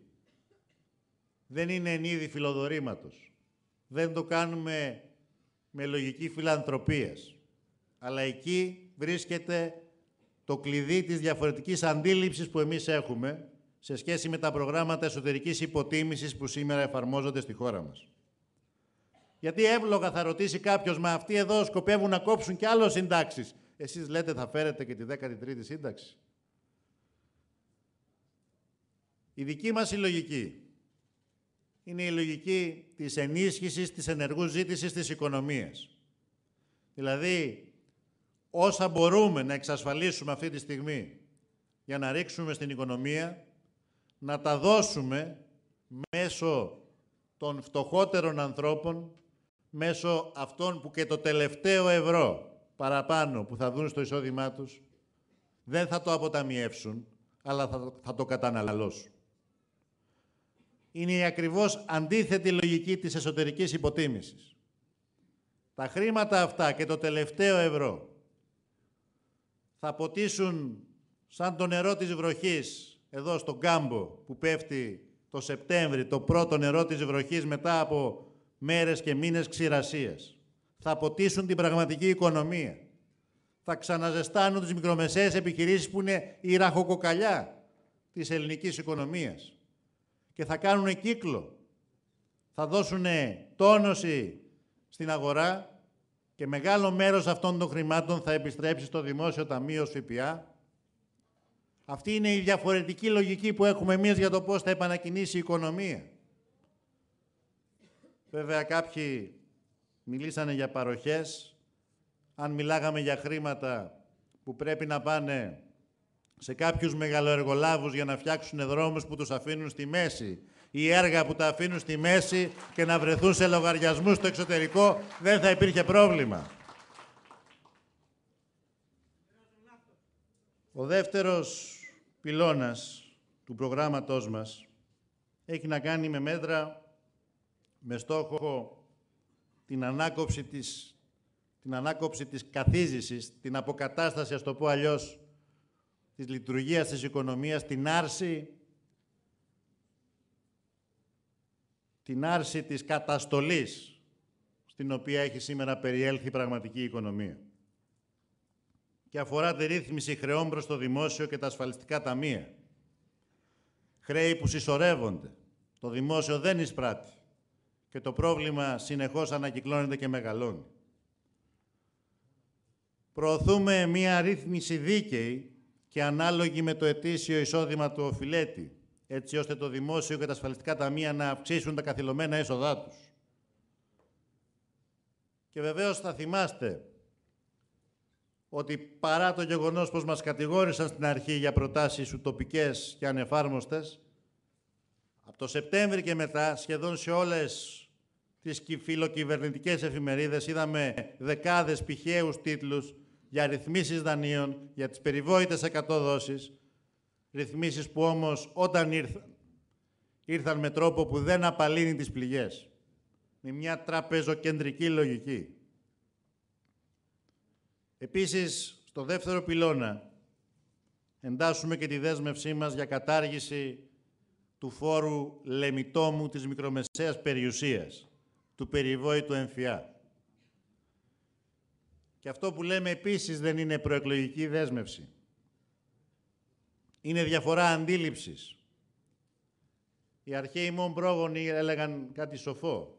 Δεν είναι εν είδη φιλοδορήματος. Δεν το κάνουμε με λογική φιλανθρωπίας. Αλλά εκεί βρίσκεται το κλειδί της διαφορετικής αντίληψης που εμείς έχουμε σε σχέση με τα προγράμματα εσωτερικής υποτίμησης που σήμερα εφαρμόζονται στη χώρα μας. Γιατί εύλογα θα ρωτήσει κάποιος, μα αυτοί εδώ σκοπεύουν να κόψουν και άλλο συντάξεις. Εσείς λέτε θα φέρετε και τη 13η σύνταξη. Η δική μας λογική είναι η λογική της ενίσχυσης της ενεργούς ζήτησης της οικονομίας. Δηλαδή, όσα μπορούμε να εξασφαλίσουμε αυτή τη στιγμή για να ρίξουμε στην οικονομία, να τα δώσουμε μέσω των φτωχότερων ανθρώπων, μέσω αυτών που και το τελευταίο ευρώ παραπάνω που θα δουν στο εισόδημά τους, δεν θα το αποταμιεύσουν, αλλά θα, θα το καταναλώσουν. Είναι η ακριβώς αντίθετη λογική της εσωτερικής υποτίμησης. Τα χρήματα αυτά και το τελευταίο ευρώ θα ποτίσουν σαν το νερό της βροχής εδώ στον κάμπο που πέφτει το Σεπτέμβρη, το πρώτο νερό της βροχής μετά από μέρες και μήνες ξηρασίας. Θα ποτίσουν την πραγματική οικονομία. Θα ξαναζεστάνουν τις μικρομεσαίες επιχειρήσεις που είναι η ραχοκοκαλιά της ελληνικής οικονομίας. Και θα κάνουν κύκλο. Θα δώσουν τόνωση στην αγορά, και μεγάλο μέρος αυτών των χρημάτων θα επιστρέψει στο Δημόσιο Ταμείο ΦΠΑ. Αυτή είναι η διαφορετική λογική που έχουμε εμείς για το πώς θα επανακινήσει η οικονομία. Βέβαια κάποιοι μιλήσανε για παροχές. Αν μιλάγαμε για χρήματα που πρέπει να πάνε σε κάποιους μεγαλοεργολάβους για να φτιάξουν δρόμους που τους αφήνουν στη μέση ή έργα που τα αφήνουν στη μέση και να βρεθούν σε λογαριασμούς στο εξωτερικό, δεν θα υπήρχε πρόβλημα. Ο δεύτερος πυλώνας του προγράμματός μας έχει να κάνει με μέτρα με στόχο την ανάκοψη της, την ανάκοψη της καθίζησης, την αποκατάσταση, ας το πω αλλιώς, της λειτουργίας της οικονομίας, την άρση την άρση της καταστολής στην οποία έχει σήμερα περιέλθει η πραγματική οικονομία και αφορά τη ρύθμιση χρεών προς το δημόσιο και τα ασφαλιστικά ταμεία. Χρέη που συσσωρεύονται. Το δημόσιο δεν εισπράττει και το πρόβλημα συνεχώς ανακυκλώνεται και μεγαλώνει. Προωθούμε μία ρύθμιση δίκαιη και ανάλογη με το ετήσιο εισόδημα του οφηλέτη, έτσι ώστε το δημόσιο και τα ασφαλιστικά ταμεία να αυξήσουν τα καθυλωμένα έσοδά τους. Και βεβαίως θα θυμάστε ότι παρά το γεγονός πως μας κατηγόρησαν στην αρχή για προτάσεις ουτοπικές και ανεφάρμοστες, από το Σεπτέμβρη και μετά σχεδόν σε όλες τις φιλοκυβερνητικές εφημερίδες είδαμε δεκάδες πηχαίους τίτλους για ρυθμίσεις δανείων, για τις περιβόητες εκατοδόσεις, Ρυθμίσεις που όμως όταν ήρθαν, ήρθαν με τρόπο που δεν απαλύνει τις πληγές. Με μια τραπεζοκεντρική λογική. Επίσης, στο δεύτερο πυλώνα, εντάσσουμε και τη δέσμευσή μας για κατάργηση του φόρου λεμιτόμου της μικρομεσαίας περιουσίας, του περιβόητου εμφιά. Και αυτό που λέμε επίσης δεν είναι προεκλογική δέσμευση είναι διαφορά αντίληψης. Οι αρχαίοι μόν πρόγονοι έλεγαν κάτι σοφό.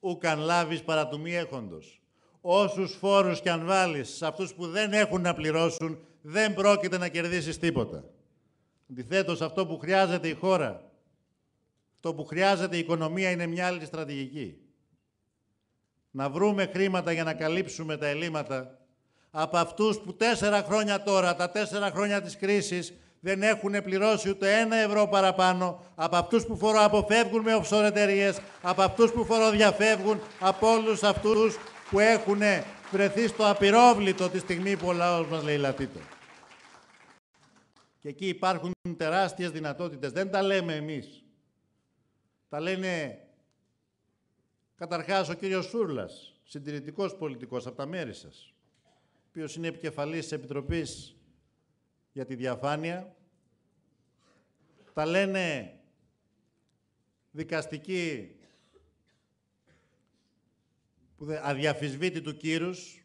Ούκαν λάβεις παρά του μη έχοντος. Όσους φόρους κι αν βάλεις σε αυτούς που δεν έχουν να πληρώσουν, δεν πρόκειται να κερδίσεις τίποτα. Αντιθέτως, αυτό που χρειάζεται η χώρα, το που χρειάζεται η οικονομία είναι μια άλλη στρατηγική. Να βρούμε χρήματα για να καλύψουμε τα ελλείμματα από αυτούς που τέσσερα χρόνια τώρα, τα τέσσερα χρόνια της κρίσης, δεν έχουν πληρώσει ούτε ένα ευρώ παραπάνω από αυτούς που φοροαποφεύγουν με offshore εταιρείε, από αυτούς που φοροδιαφεύγουν, από όλους αυτούς που έχουν βρεθεί στο απειρόβλητο τη στιγμή που ο λαός μας λέει λατήτο. Και εκεί υπάρχουν τεράστιες δυνατότητες. Δεν τα λέμε εμείς. Τα λένε καταρχάς ο κύριος Σούρλας, συντηρητικός πολιτικός από τα μέρη σας, ο οποίος είναι επικεφαλής της Επιτροπής για τη διαφάνεια τα λένε δικαστικοί που αδιαφυσβήτη του κύρους,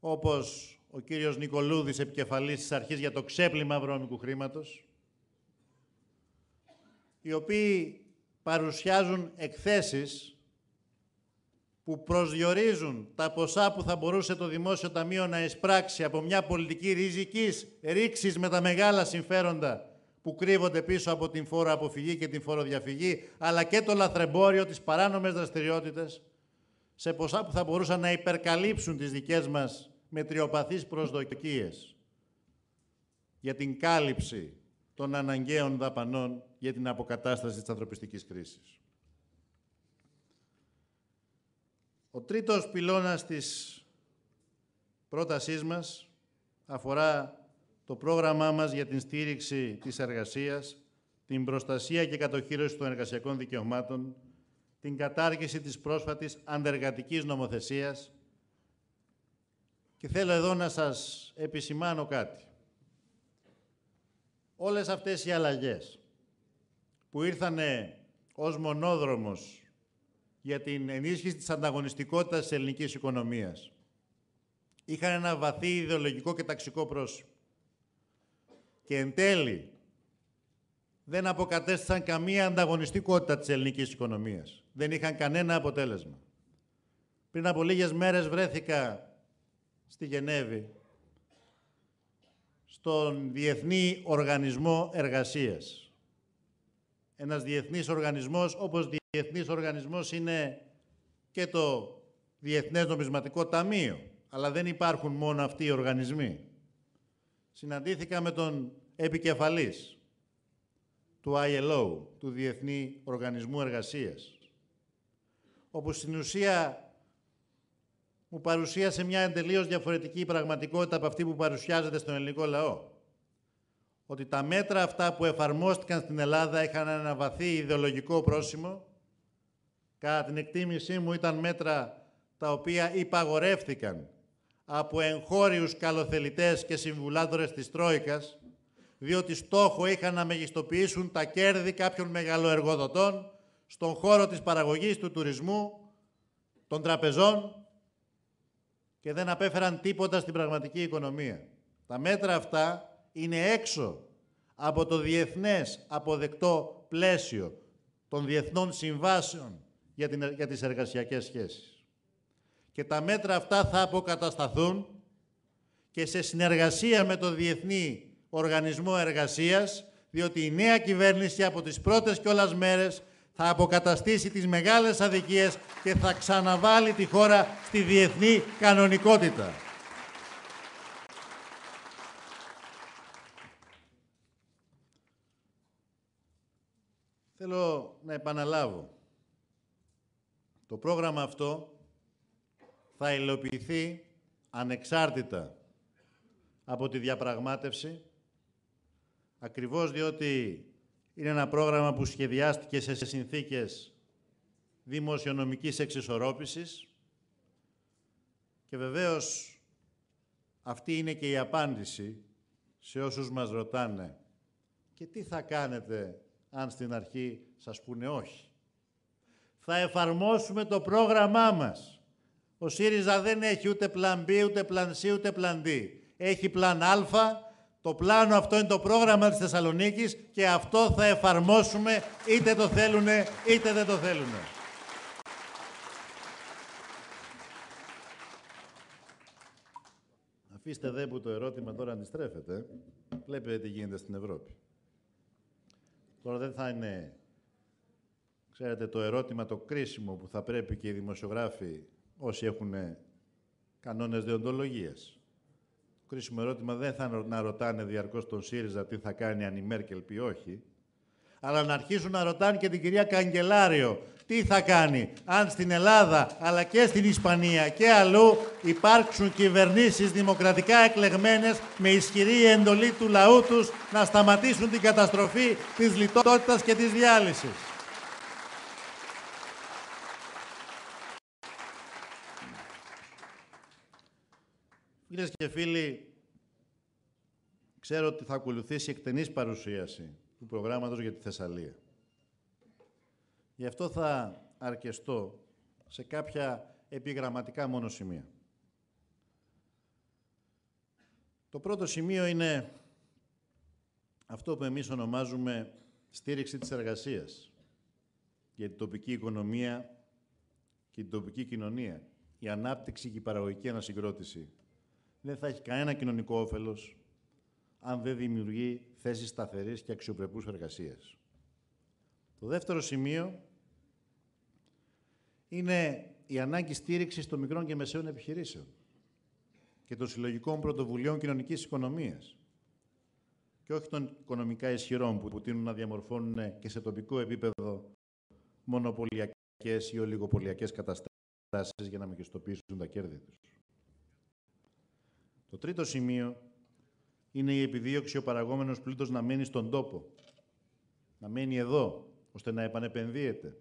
όπως ο κύριος Νικολούδης, επικεφαλής της αρχής για το ξέπλυμα βρώμικου χρήματος, οι οποίοι παρουσιάζουν εκθέσεις που προσδιορίζουν τα ποσά που θα μπορούσε το Δημόσιο Ταμείο να εισπράξει από μια πολιτική ριζικής ρήξης με τα μεγάλα συμφέροντα που κρύβονται πίσω από την φόρο αποφυγή και την φόρο διαφυγή, αλλά και το λαθρεμπόριο, τις παράνομες δραστηριότητες, σε ποσά που θα μπορούσαν να υπερκαλύψουν τις δικές μας μετριοπαθείς προσδοκίες για την κάλυψη των αναγκαίων δαπανών για την αποκατάσταση της ανθρωπιστικής κρίσης. Ο τρίτος πυλώνας της πρότασής μας αφορά το πρόγραμμά μας για την στήριξη της εργασίας, την προστασία και κατοχήρωση των εργασιακών δικαιωμάτων, την κατάργηση της πρόσφατης αντεργατικής νομοθεσίας και θέλω εδώ να σας επισημάνω κάτι. Όλες αυτές οι αλλαγές που ήρθανε ως μονόδρομος για την ενίσχυση της ανταγωνιστικότητας της ελληνικής οικονομίας είχαν ένα βαθύ ιδεολογικό και ταξικό πρόσωπο. Και εν τέλει, δεν αποκατέστησαν καμία ανταγωνιστικότητα της ελληνικής οικονομίας. Δεν είχαν κανένα αποτέλεσμα. Πριν από λίγες μέρες βρέθηκα στη Γενέβη, στον Διεθνή Οργανισμό Εργασίας. Ένας διεθνής οργανισμός, όπως διεθνής οργανισμός είναι και το Διεθνές Νομισματικό Ταμείο, αλλά δεν υπάρχουν μόνο αυτοί οι οργανισμοί συναντήθηκα με τον επικεφαλής του ILO, του Διεθνή Οργανισμού Εργασίας, όπου στην ουσία μου παρουσίασε μια εντελείως διαφορετική πραγματικότητα από αυτή που παρουσιάζεται στον ελληνικό λαό. Ότι τα μέτρα αυτά που εφαρμόστηκαν στην Ελλάδα είχαν ένα βαθύ ιδεολογικό πρόσημο. Κατά την εκτίμησή μου ήταν μέτρα τα οποία υπαγορεύτηκαν από εγχώριους καλοθελητές και συμβουλάτορες της Τρόικας, διότι στόχο είχαν να μεγιστοποιήσουν τα κέρδη κάποιων μεγαλοεργοδοτών στον χώρο της παραγωγής του τουρισμού, των τραπεζών και δεν απέφεραν τίποτα στην πραγματική οικονομία. Τα μέτρα αυτά είναι έξω από το διεθνές αποδεκτό πλαίσιο των διεθνών συμβάσεων για τις εργασιακές σχέσεις και τα μέτρα αυτά θα αποκατασταθούν και σε συνεργασία με το Διεθνή Οργανισμό Εργασίας, διότι η νέα κυβέρνηση από τις πρώτες κιόλας μέρες θα αποκαταστήσει τις μεγάλες αδικίες και θα ξαναβάλει τη χώρα στη διεθνή κανονικότητα. Θέλω να επαναλάβω. Το πρόγραμμα αυτό θα υλοποιηθεί ανεξάρτητα από τη διαπραγμάτευση, ακριβώς διότι είναι ένα πρόγραμμα που σχεδιάστηκε σε συνθήκες δημοσιονομικής εξισορρόπησης και βεβαίως αυτή είναι και η απάντηση σε όσους μας ρωτάνε και τι θα κάνετε αν στην αρχή σας πούνε όχι. Θα εφαρμόσουμε το πρόγραμμά μας. Ο ΣΥΡΙΖΑ δεν έχει ούτε πλαν B, ούτε πλαν C, ούτε πλαν D. Έχει πλαν Α. Το πλάνο αυτό είναι το πρόγραμμα της Θεσσαλονίκης και αυτό θα εφαρμόσουμε είτε το θέλουν είτε δεν το θέλουν. Αφήστε δε που το ερώτημα τώρα αντιστρέφεται. Βλέπετε τι γίνεται στην Ευρώπη. Τώρα δεν θα είναι, ξέρετε, το ερώτημα το κρίσιμο που θα πρέπει και οι δημοσιογράφοι όσοι έχουν ε, κανόνες διοντολογίας. κρίσιμο ερώτημα δεν θα να ρωτάνε διαρκώς τον ΣΥΡΙΖΑ τι θα κάνει αν η Μέρκελ πει όχι, αλλά να αρχίσουν να ρωτάνε και την κυρία Καγκελάριο τι θα κάνει αν στην Ελλάδα αλλά και στην Ισπανία και αλλού υπάρξουν κυβερνήσεις δημοκρατικά εκλεγμένες με ισχυρή εντολή του λαού τους να σταματήσουν την καταστροφή της λιτότητας και της διάλυσης. Κυρίες και φίλοι, ξέρω ότι θα ακολουθήσει εκτενής παρουσίαση του προγράμματος για τη Θεσσαλία. Γι' αυτό θα αρκεστώ σε κάποια επιγραμματικά μόνο σημεία. Το πρώτο σημείο είναι αυτό που εμείς ονομάζουμε στήριξη της εργασίας για την τοπική οικονομία και την τοπική κοινωνία, η ανάπτυξη και η παραγωγική ανασυγκρότηση δεν θα έχει κανένα κοινωνικό όφελος αν δεν δημιουργεί θέσεις σταθερής και αξιοπρεπούς εργασίας. Το δεύτερο σημείο είναι η ανάγκη στήριξης των μικρών και μεσαίων επιχειρήσεων και των συλλογικών πρωτοβουλίων κοινωνικής οικονομίας και όχι των οικονομικά ισχυρών που τείνουν να διαμορφώνουν και σε τοπικό επίπεδο μονοπωλιακές ή ολιγοπωλιακές καταστάσεις για να μεγιστοποιήσουν τα κέρδη τους. Το τρίτο σημείο είναι η επιδίωξη ο παραγόμενος πλούτος να μένει στον τόπο, να μένει εδώ, ώστε να επανεπενδύεται.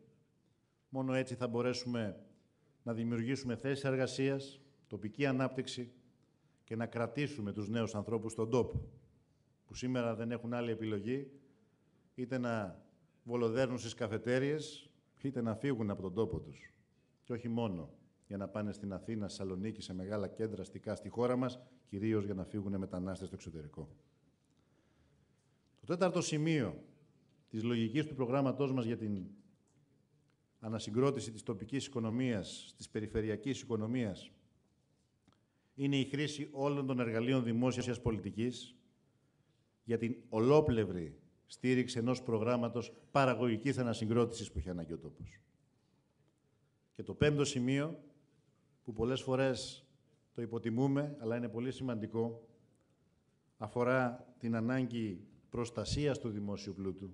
Μόνο έτσι θα μπορέσουμε να δημιουργήσουμε θέσεις εργασίας, τοπική ανάπτυξη και να κρατήσουμε τους νέους ανθρώπους στον τόπο, που σήμερα δεν έχουν άλλη επιλογή, είτε να βολοδέρνουν στις καφετέριες, είτε να φύγουν από τον τόπο τους. Και όχι μόνο για να πάνε στην Αθήνα, στη Σαλονίκη, σε μεγάλα κέντρα αστικά στη χώρα μας, κυρίως για να φύγουν μετανάστες στο εξωτερικό. Το τέταρτο σημείο της λογικής του προγράμματός μας για την ανασυγκρότηση της τοπικής οικονομίας, της περιφερειακής οικονομίας, είναι η χρήση όλων των εργαλείων δημόσιας πολιτικής για την ολόπλευρη στήριξη ενός προγράμματος παραγωγικής ανασυγκρότησης που έχει ανάγκη ο τόπος. Και το πέμπτο σημείο που πολλές φορές το υποτιμούμε, αλλά είναι πολύ σημαντικό, αφορά την ανάγκη προστασίας του δημόσιου πλούτου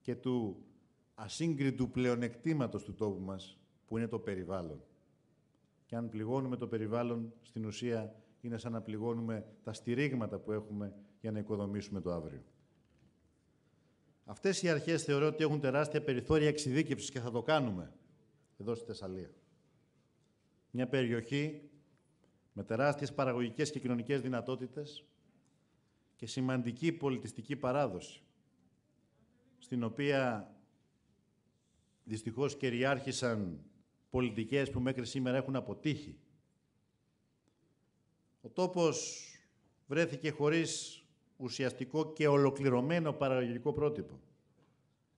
και του ασύγκριτου πλεονεκτήματος του τόπου μας, που είναι το περιβάλλον. Και αν πληγώνουμε το περιβάλλον, στην ουσία είναι σαν να πληγώνουμε τα στηρίγματα που έχουμε για να οικοδομήσουμε το αύριο. Αυτές οι αρχές θεωρώ ότι έχουν τεράστια περιθώρια εξειδίκευσης και θα το κάνουμε εδώ στη Θεσσαλία. Μια περιοχή με τεράστιες παραγωγικές και κοινωνικές δυνατότητες και σημαντική πολιτιστική παράδοση, στην οποία δυστυχώς κυριάρχησαν πολιτικές που μέχρι σήμερα έχουν αποτύχει. Ο τόπος βρέθηκε χωρίς ουσιαστικό και ολοκληρωμένο παραγωγικό πρότυπο,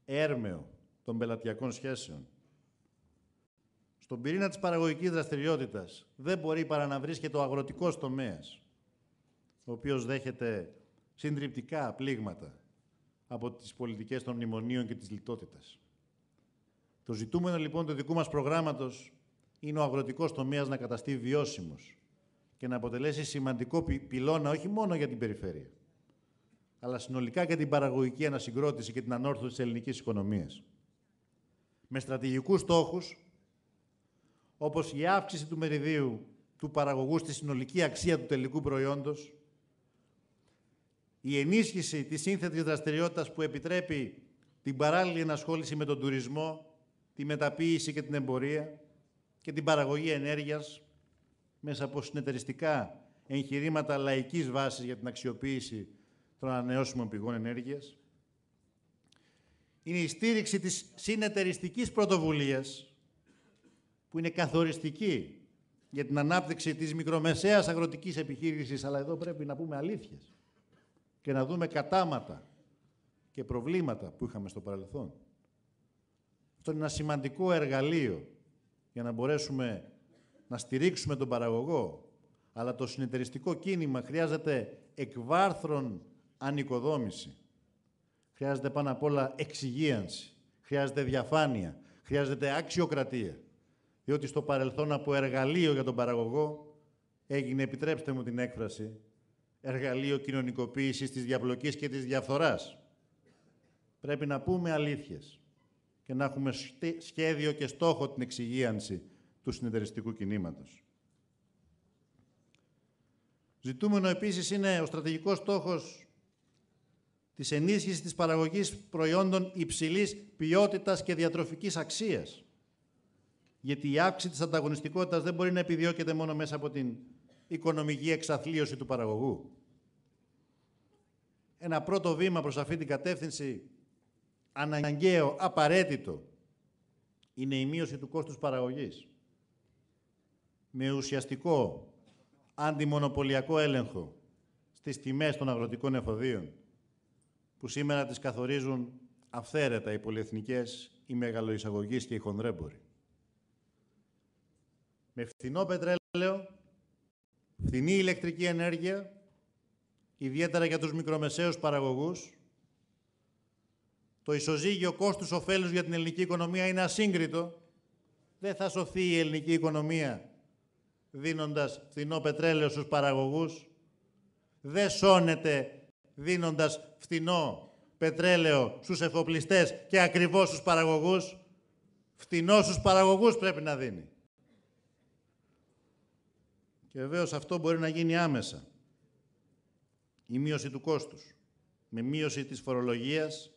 έρμεο των πελατειακών σχέσεων, στον πυρήνα της παραγωγικής δραστηριότητας δεν μπορεί παρά να βρίσκεται ο αγροτικός τομέας, ο οποίος δέχεται συντριπτικά πλήγματα από τις πολιτικές των μνημονίων και της λιτότητας. Το ζητούμενο λοιπόν του δικού μας προγράμματος είναι ο αγροτικός τομέας να καταστεί βιώσιμος και να αποτελέσει σημαντικό πυλώνα όχι μόνο για την περιφέρεια, αλλά συνολικά για την παραγωγική ανασυγκρότηση και την ανόρθωση της ελληνικής οικονομίας. Με στρατηγικούς στόχους όπως η αύξηση του μεριδίου του παραγωγού στη συνολική αξία του τελικού προϊόντος, η ενίσχυση της σύνθετης δραστηριότητας που επιτρέπει την παράλληλη ενασχόληση με τον τουρισμό, τη μεταποίηση και την εμπορία και την παραγωγή ενέργειας μέσα από συνεταιριστικά εγχειρήματα λαϊκής βάσης για την αξιοποίηση των ανανεώσιμων πηγών ενέργειας. Είναι η στήριξη της συνεταιριστικής πρωτοβουλίας που είναι καθοριστική για την ανάπτυξη της μικρομεσαίας αγροτικής επιχείρησης, αλλά εδώ πρέπει να πούμε αλήθειες και να δούμε κατάματα και προβλήματα που είχαμε στο παρελθόν. Αυτό είναι ένα σημαντικό εργαλείο για να μπορέσουμε να στηρίξουμε τον παραγωγό, αλλά το συνεταιριστικό κίνημα χρειάζεται εκβάρθρον ανοικοδόμηση. Χρειάζεται πάνω απ' όλα εξυγίανση, χρειάζεται διαφάνεια, χρειάζεται αξιοκρατία διότι στο παρελθόν από εργαλείο για τον παραγωγό έγινε, επιτρέψτε μου την έκφραση, εργαλείο κοινωνικοποίησης της διαπλοκής και της διαφθοράς. Πρέπει να πούμε αλήθειες και να έχουμε σχέδιο και στόχο την εξυγίανση του συνεταιριστικού κινήματος. Ζητούμενο επίσης είναι ο στρατηγικός στόχος της ενίσχυσης της παραγωγής προϊόντων υψηλής ποιότητας και διατροφικής αξίας γιατί η αύξηση της ανταγωνιστικότητας δεν μπορεί να επιδιώκεται μόνο μέσα από την οικονομική εξαθλίωση του παραγωγού. Ένα πρώτο βήμα προς αυτή την κατεύθυνση, αναγκαίο, απαραίτητο, είναι η μείωση του κόστους παραγωγής. Με ουσιαστικό αντιμονοπολιακό έλεγχο στις τιμές των αγροτικών εφοδίων, που σήμερα τις καθορίζουν αυθαίρετα οι πολυεθνικές, οι μεγαλοεισαγωγείς και οι χονδρέμποροι με φθηνό πετρέλαιο, φθηνή ηλεκτρική ενέργεια, ιδιαίτερα για τους μικρομεσαίους παραγωγούς. Το ισοζύγιο κόστους ωφέλους για την ελληνική οικονομία είναι ασύγκριτο. Δεν θα σωθεί η ελληνική οικονομία δίνοντας φθηνό πετρέλαιο στους παραγωγούς. Δεν σώνεται δίνοντας φθηνό πετρέλαιο στους εφοπλιστές και ακριβώς στους παραγωγούς. Φτηνό στους παραγωγούς πρέπει να δίνει. Και βεβαίως αυτό μπορεί να γίνει άμεσα. Η μείωση του κόστους, με μείωση της φορολογίας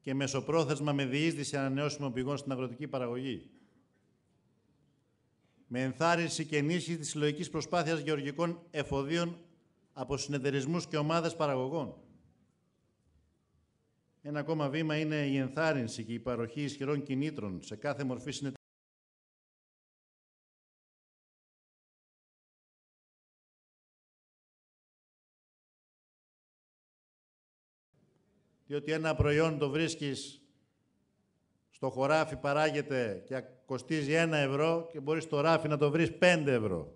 και μεσοπρόθεσμα με διείσδυση ανανεώσιμων πηγών στην αγροτική παραγωγή. Με ενθάρρυνση και ενίσχυση της συλλογικής προσπάθειας γεωργικών εφοδίων από συνεταιρισμούς και ομάδες παραγωγών. Ένα ακόμα βήμα είναι η ενθάρρυνση και η παροχή ισχυρών κινήτρων σε κάθε μορφή διότι ένα προϊόν το βρίσκεις στο χωράφι παράγεται και κοστίζει ένα ευρώ και μπορείς στο ράφι να το βρεις πέντε ευρώ.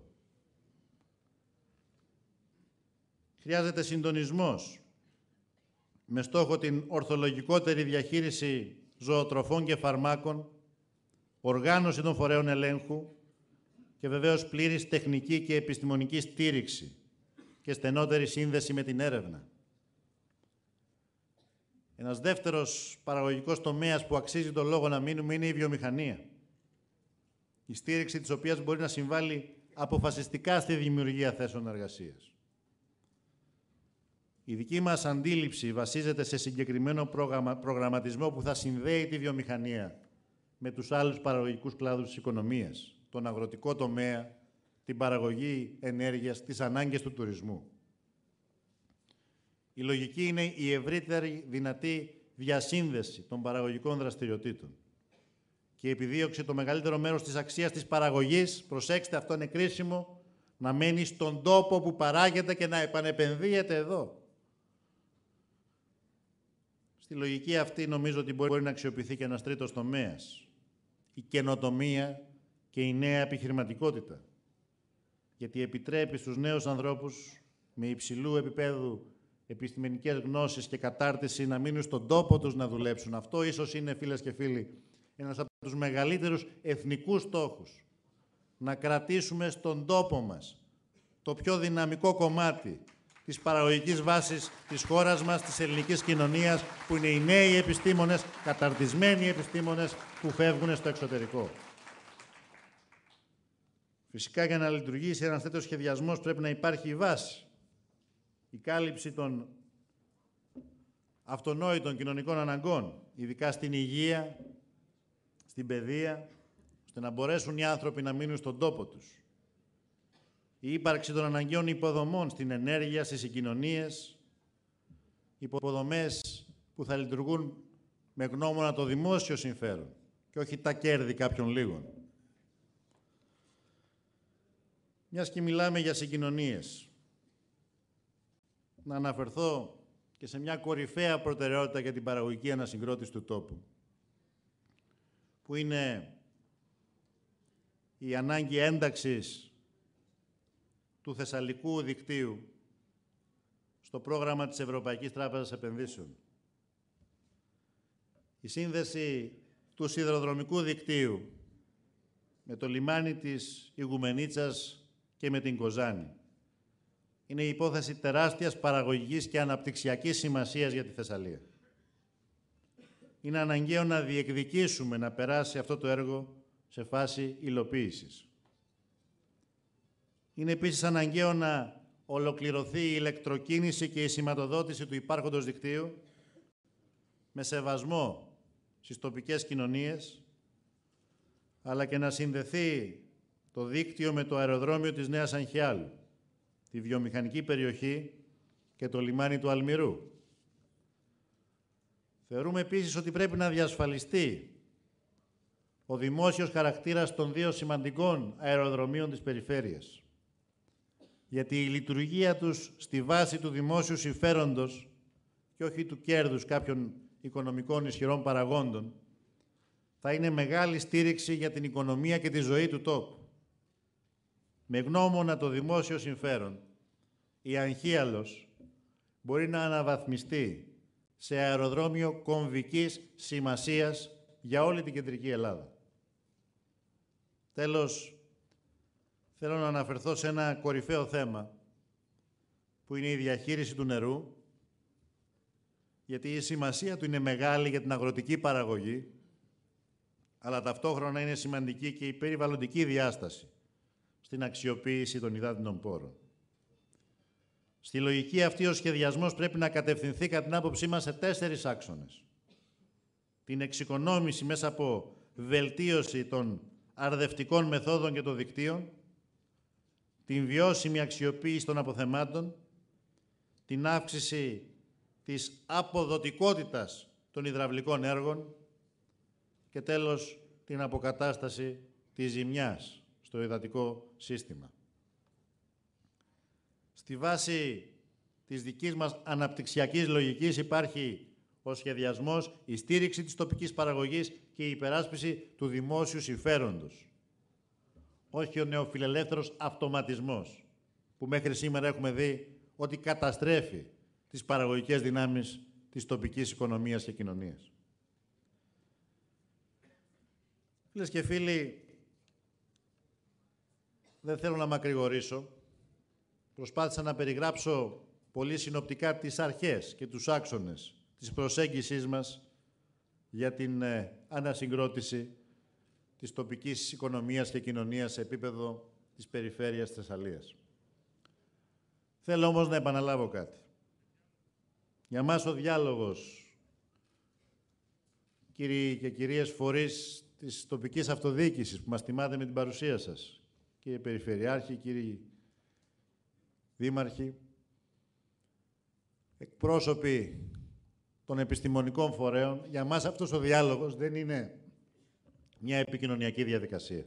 Χρειάζεται συντονισμός με στόχο την ορθολογικότερη διαχείριση ζωοτροφών και φαρμάκων, οργάνωση των φορέων ελέγχου και βεβαίως πλήρης τεχνική και επιστημονική στήριξη και στενότερη σύνδεση με την έρευνα. Ένας δεύτερος παραγωγικός τομέας που αξίζει τον λόγο να μείνουμε είναι η βιομηχανία. Η στήριξη της οποίας μπορεί να συμβάλλει αποφασιστικά στη δημιουργία θέσεων εργασίας. Η δική μας αντίληψη βασίζεται σε συγκεκριμένο προγραμματισμό που θα συνδέει τη βιομηχανία με τους άλλους παραγωγικούς κλάδους της οικονομίας, τον αγροτικό τομέα, την παραγωγή ενέργειας, τις ανάγκες του τουρισμού. Η λογική είναι η ευρύτερη δυνατή διασύνδεση των παραγωγικών δραστηριοτήτων και η επιδίωξη το μεγαλύτερο μέρος της αξίας της παραγωγής προσέξτε αυτό είναι κρίσιμο, να μένει στον τόπο που παράγεται και να επανεπενδύεται εδώ. Στη λογική αυτή νομίζω ότι μπορεί να αξιοποιηθεί και ένας τρίτος τομέας. Η καινοτομία και η νέα επιχειρηματικότητα. Γιατί επιτρέπει στους νέους ανθρώπους με υψηλού επίπεδου επιστημονικές γνώσεις και κατάρτιση να μείνουν στον τόπο τους να δουλέψουν. Αυτό ίσως είναι, φίλες και φίλοι, ένας από τους μεγαλύτερους εθνικούς στόχους. Να κρατήσουμε στον τόπο μας το πιο δυναμικό κομμάτι της παραγωγικής βάσης της χώρας μας, της ελληνικής κοινωνίας, που είναι οι νέοι επιστήμονες, καταρτισμένοι επιστήμονες που φεύγουν στο εξωτερικό. Φυσικά, για να λειτουργήσει ένας τέτοιος σχεδιασμός πρέπει να υπάρχει η βάση η κάλυψη των αυτονόητων κοινωνικών αναγκών, ειδικά στην υγεία, στην παιδεία, ώστε να μπορέσουν οι άνθρωποι να μείνουν στον τόπο τους. Η ύπαρξη των αναγκαίων υποδομών στην ενέργεια, στις συγκοινωνίες, υποδομές που θα λειτουργούν με γνώμονα το δημόσιο συμφέρον και όχι τα κέρδη κάποιων λίγων. Μιας και μιλάμε για συγκοινωνίες, να αναφερθώ και σε μια κορυφαία προτεραιότητα για την παραγωγική ανασυγκρότηση του τόπου, που είναι η ανάγκη ένταξης του Θεσσαλικού Δικτύου στο πρόγραμμα της Ευρωπαϊκής Τράπεζας Επενδύσεων. Η σύνδεση του σιδηροδρομικού δικτύου με το λιμάνι της Ιγουμενίτσας και με την Κοζάνη είναι η υπόθεση τεράστιας παραγωγικής και αναπτυξιακής σημασίας για τη Θεσσαλία. Είναι αναγκαίο να διεκδικήσουμε να περάσει αυτό το έργο σε φάση υλοποίησης. Είναι επίσης αναγκαίο να ολοκληρωθεί η ηλεκτροκίνηση και η σηματοδότηση του υπάρχοντος δικτύου με σεβασμό στις τοπικές κοινωνίες, αλλά και να συνδεθεί το δίκτυο με το αεροδρόμιο της Νέας Αγχιάλου τη βιομηχανική περιοχή και το λιμάνι του Αλμυρού. Θεωρούμε επίσης ότι πρέπει να διασφαλιστεί ο δημόσιος χαρακτήρας των δύο σημαντικών αεροδρομίων της περιφέρειας. Γιατί η λειτουργία τους στη βάση του δημόσιου συμφέροντος και όχι του κέρδους κάποιων οικονομικών ισχυρών παραγόντων, θα είναι μεγάλη στήριξη για την οικονομία και τη ζωή του τόπου με γνώμονα το δημόσιο συμφέρον, η Αγχίαλος μπορεί να αναβαθμιστεί σε αεροδρόμιο κομβικής σημασίας για όλη την κεντρική Ελλάδα. Τέλος, θέλω να αναφερθώ σε ένα κορυφαίο θέμα, που είναι η διαχείριση του νερού, γιατί η σημασία του είναι μεγάλη για την αγροτική παραγωγή, αλλά ταυτόχρονα είναι σημαντική και η περιβαλλοντική διάσταση στην αξιοποίηση των υδάτινων πόρων. Στη λογική αυτή, ο σχεδιασμός πρέπει να κατευθυνθεί, κατά την άποψή μας, σε τέσσερις άξονες. Την εξοικονόμηση μέσα από βελτίωση των αρδευτικών μεθόδων και των δικτύων, την βιώσιμη αξιοποίηση των αποθεμάτων, την αύξηση της αποδοτικότητας των υδραυλικών έργων και τέλος την αποκατάσταση της ζημιάς στο υδατικό σύστημα. Στη βάση της δικής μας αναπτυξιακής λογικής υπάρχει ο σχεδιασμός, η στήριξη της τοπικής παραγωγής και η υπεράσπιση του δημόσιου συμφέροντος. Όχι ο νεοφιλελεύθερος αυτοματισμός, που μέχρι σήμερα έχουμε δει ότι καταστρέφει τις παραγωγικές δυνάμεις της τοπικής οικονομίας και κοινωνίας. Φίλες και φίλοι, δεν θέλω να μακρηγορήσω. Προσπάθησα να περιγράψω πολύ συνοπτικά τις αρχές και τους άξονες της προσέγγισής μας για την ε, ανασυγκρότηση της τοπικής οικονομίας και κοινωνίας σε επίπεδο της περιφέρειας Θεσσαλίας. Θέλω όμως να επαναλάβω κάτι. Για μας ο διάλογος, κύριοι και κυρίες φορείς της τοπικής αυτοδιοίκησης που μας τιμάτε με την παρουσία σας, κύριε Περιφερειάρχη, κύριοι Δήμαρχοι, εκπρόσωποι των επιστημονικών φορέων, για μας αυτός ο διάλογος δεν είναι μια επικοινωνιακή διαδικασία.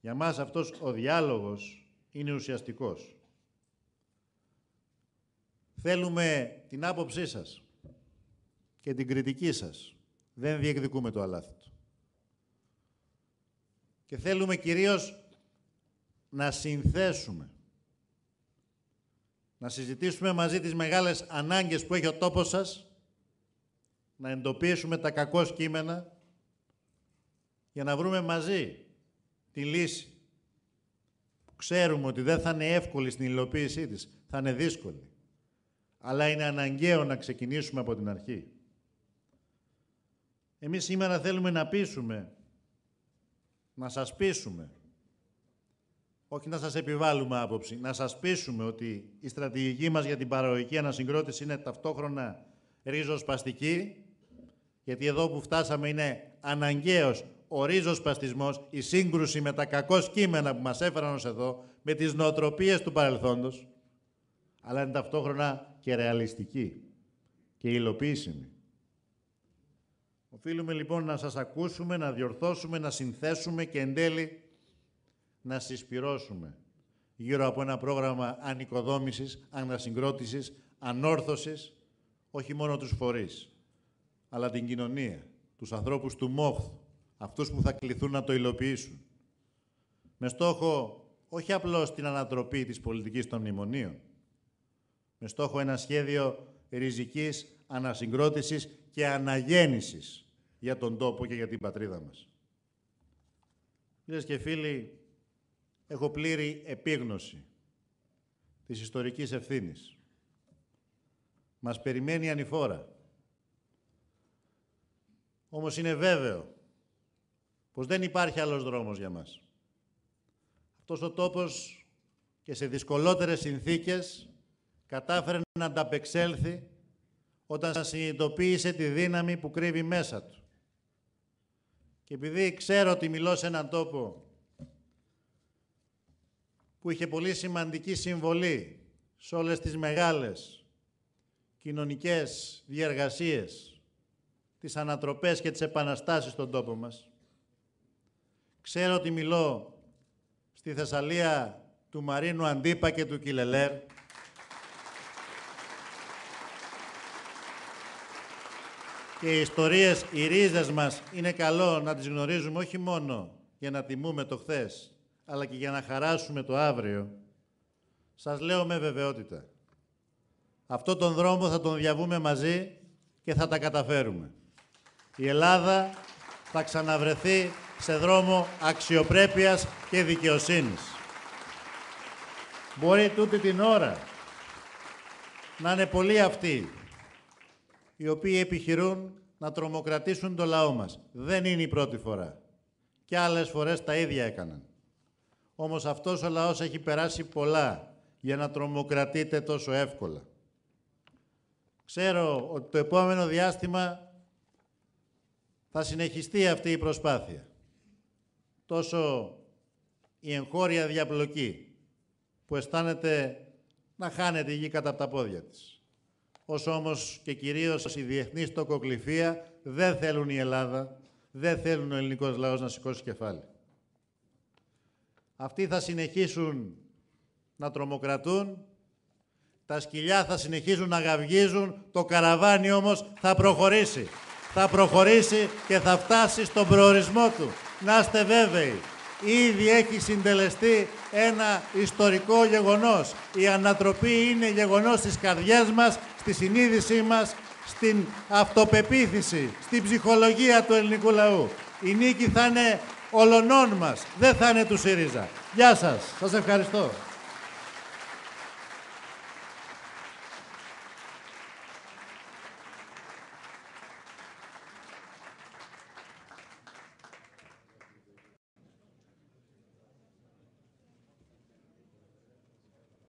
Για μας αυτός ο διάλογος είναι ουσιαστικός. Θέλουμε την άποψή σας και την κριτική σας. Δεν διεκδικούμε το αλάθη και θέλουμε κυρίως να συνθέσουμε, να συζητήσουμε μαζί τις μεγάλες ανάγκες που έχει ο τόπος σας, να εντοπίσουμε τα κακό κείμενα για να βρούμε μαζί τη λύση που ξέρουμε ότι δεν θα είναι εύκολη στην υλοποίησή της, θα είναι δύσκολη. Αλλά είναι αναγκαίο να ξεκινήσουμε από την αρχή. Εμείς σήμερα θέλουμε να πείσουμε να σας πείσουμε, όχι να σας επιβάλλουμε άποψη, να σας πείσουμε ότι η στρατηγική μας για την παραγωγική ανασυγκρότηση είναι ταυτόχρονα ρίζοσπαστική, γιατί εδώ που φτάσαμε είναι αναγκαίος ο ρίζοσπαστισμός, η σύγκρουση με τα κακό κείμενα που μας έφεραν ως εδώ, με τις νοοτροπίες του παρελθόντος, αλλά είναι ταυτόχρονα και ρεαλιστική και υλοποιήσιμη. Οφείλουμε λοιπόν να σας ακούσουμε, να διορθώσουμε, να συνθέσουμε και εν τέλει να συσπυρώσουμε γύρω από ένα πρόγραμμα ανοικοδόμησης, ανασυγκρότησης, ανόρθωσης, όχι μόνο τους φορείς, αλλά την κοινωνία, τους ανθρώπους του ΜΟΧ, αυτούς που θα κληθούν να το υλοποιήσουν. Με στόχο όχι απλώς την ανατροπή της πολιτικής των μνημονίων, με στόχο ένα σχέδιο ριζικής ανασυγκρότησης και αναγέννησης για τον τόπο και για την πατρίδα μας. Κυρίες και φίλοι, έχω πλήρη επίγνωση της ιστορικής ευθύνης. Μας περιμένει ανηφόρα. Όμως είναι βέβαιο πως δεν υπάρχει άλλος δρόμος για μας. Αυτός ο τόπος και σε δυσκολότερες συνθήκες κατάφερε να ανταπεξέλθει όταν συνειδητοποίησε τη δύναμη που κρύβει μέσα του. Και επειδή ξέρω ότι μιλώ σε έναν τόπο που είχε πολύ σημαντική συμβολή σε όλες τις μεγάλες κοινωνικές διεργασίες, τις ανατροπές και τις επαναστάσεις στον τόπο μας. Ξέρω ότι μιλώ στη Θεσσαλία του Μαρίνου Αντίπα και του Κιλελέρ, και Οι ιστορίες, οι ρίζες μας είναι καλό να τις γνωρίζουμε όχι μόνο για να τιμούμε το χθες, αλλά και για να χαράσουμε το αύριο. Σας λέω με βεβαιότητα. Αυτό τον δρόμο θα τον διαβούμε μαζί και θα τα καταφέρουμε. Η Ελλάδα θα ξαναβρεθεί σε δρόμο αξιοπρέπειας και δικαιοσύνης. Μπορεί τούτη την ώρα να είναι πολλοί αυτοί οι οποίοι επιχειρούν να τρομοκρατήσουν το λαό μας. Δεν είναι η πρώτη φορά. Και άλλες φορές τα ίδια έκαναν. Όμως αυτός ο λαός έχει περάσει πολλά για να τρομοκρατείτε τόσο εύκολα. Ξέρω ότι το επόμενο διάστημα θα συνεχιστεί αυτή η προσπάθεια. Τόσο η εγχώρια διαπλοκή που αισθάνεται να χάνεται η γη κατά τα πόδια της ως όμως και κυρίως η διεθνή δεν θέλουν η Ελλάδα, δεν θέλουν ο ελληνικός λαός να σηκώσει κεφάλι. Αυτοί θα συνεχίσουν να τρομοκρατούν, τα σκυλιά θα συνεχίσουν να γαυγίζουν, το καραβάνι όμως θα προχωρήσει. Θα προχωρήσει και θα φτάσει στον προορισμό του. Να είστε βέβαιοι, ήδη έχει συντελεστεί ένα ιστορικό γεγονός. Η ανατροπή είναι γεγονός στις καρδιές μας στη συνείδησή μας, στην αυτοπεποίθηση, στην ψυχολογία του ελληνικού λαού. Η νίκη θα είναι ολονών μας, δεν θα είναι του ΣΥΡΙΖΑ. Γεια σας. Σας ευχαριστώ.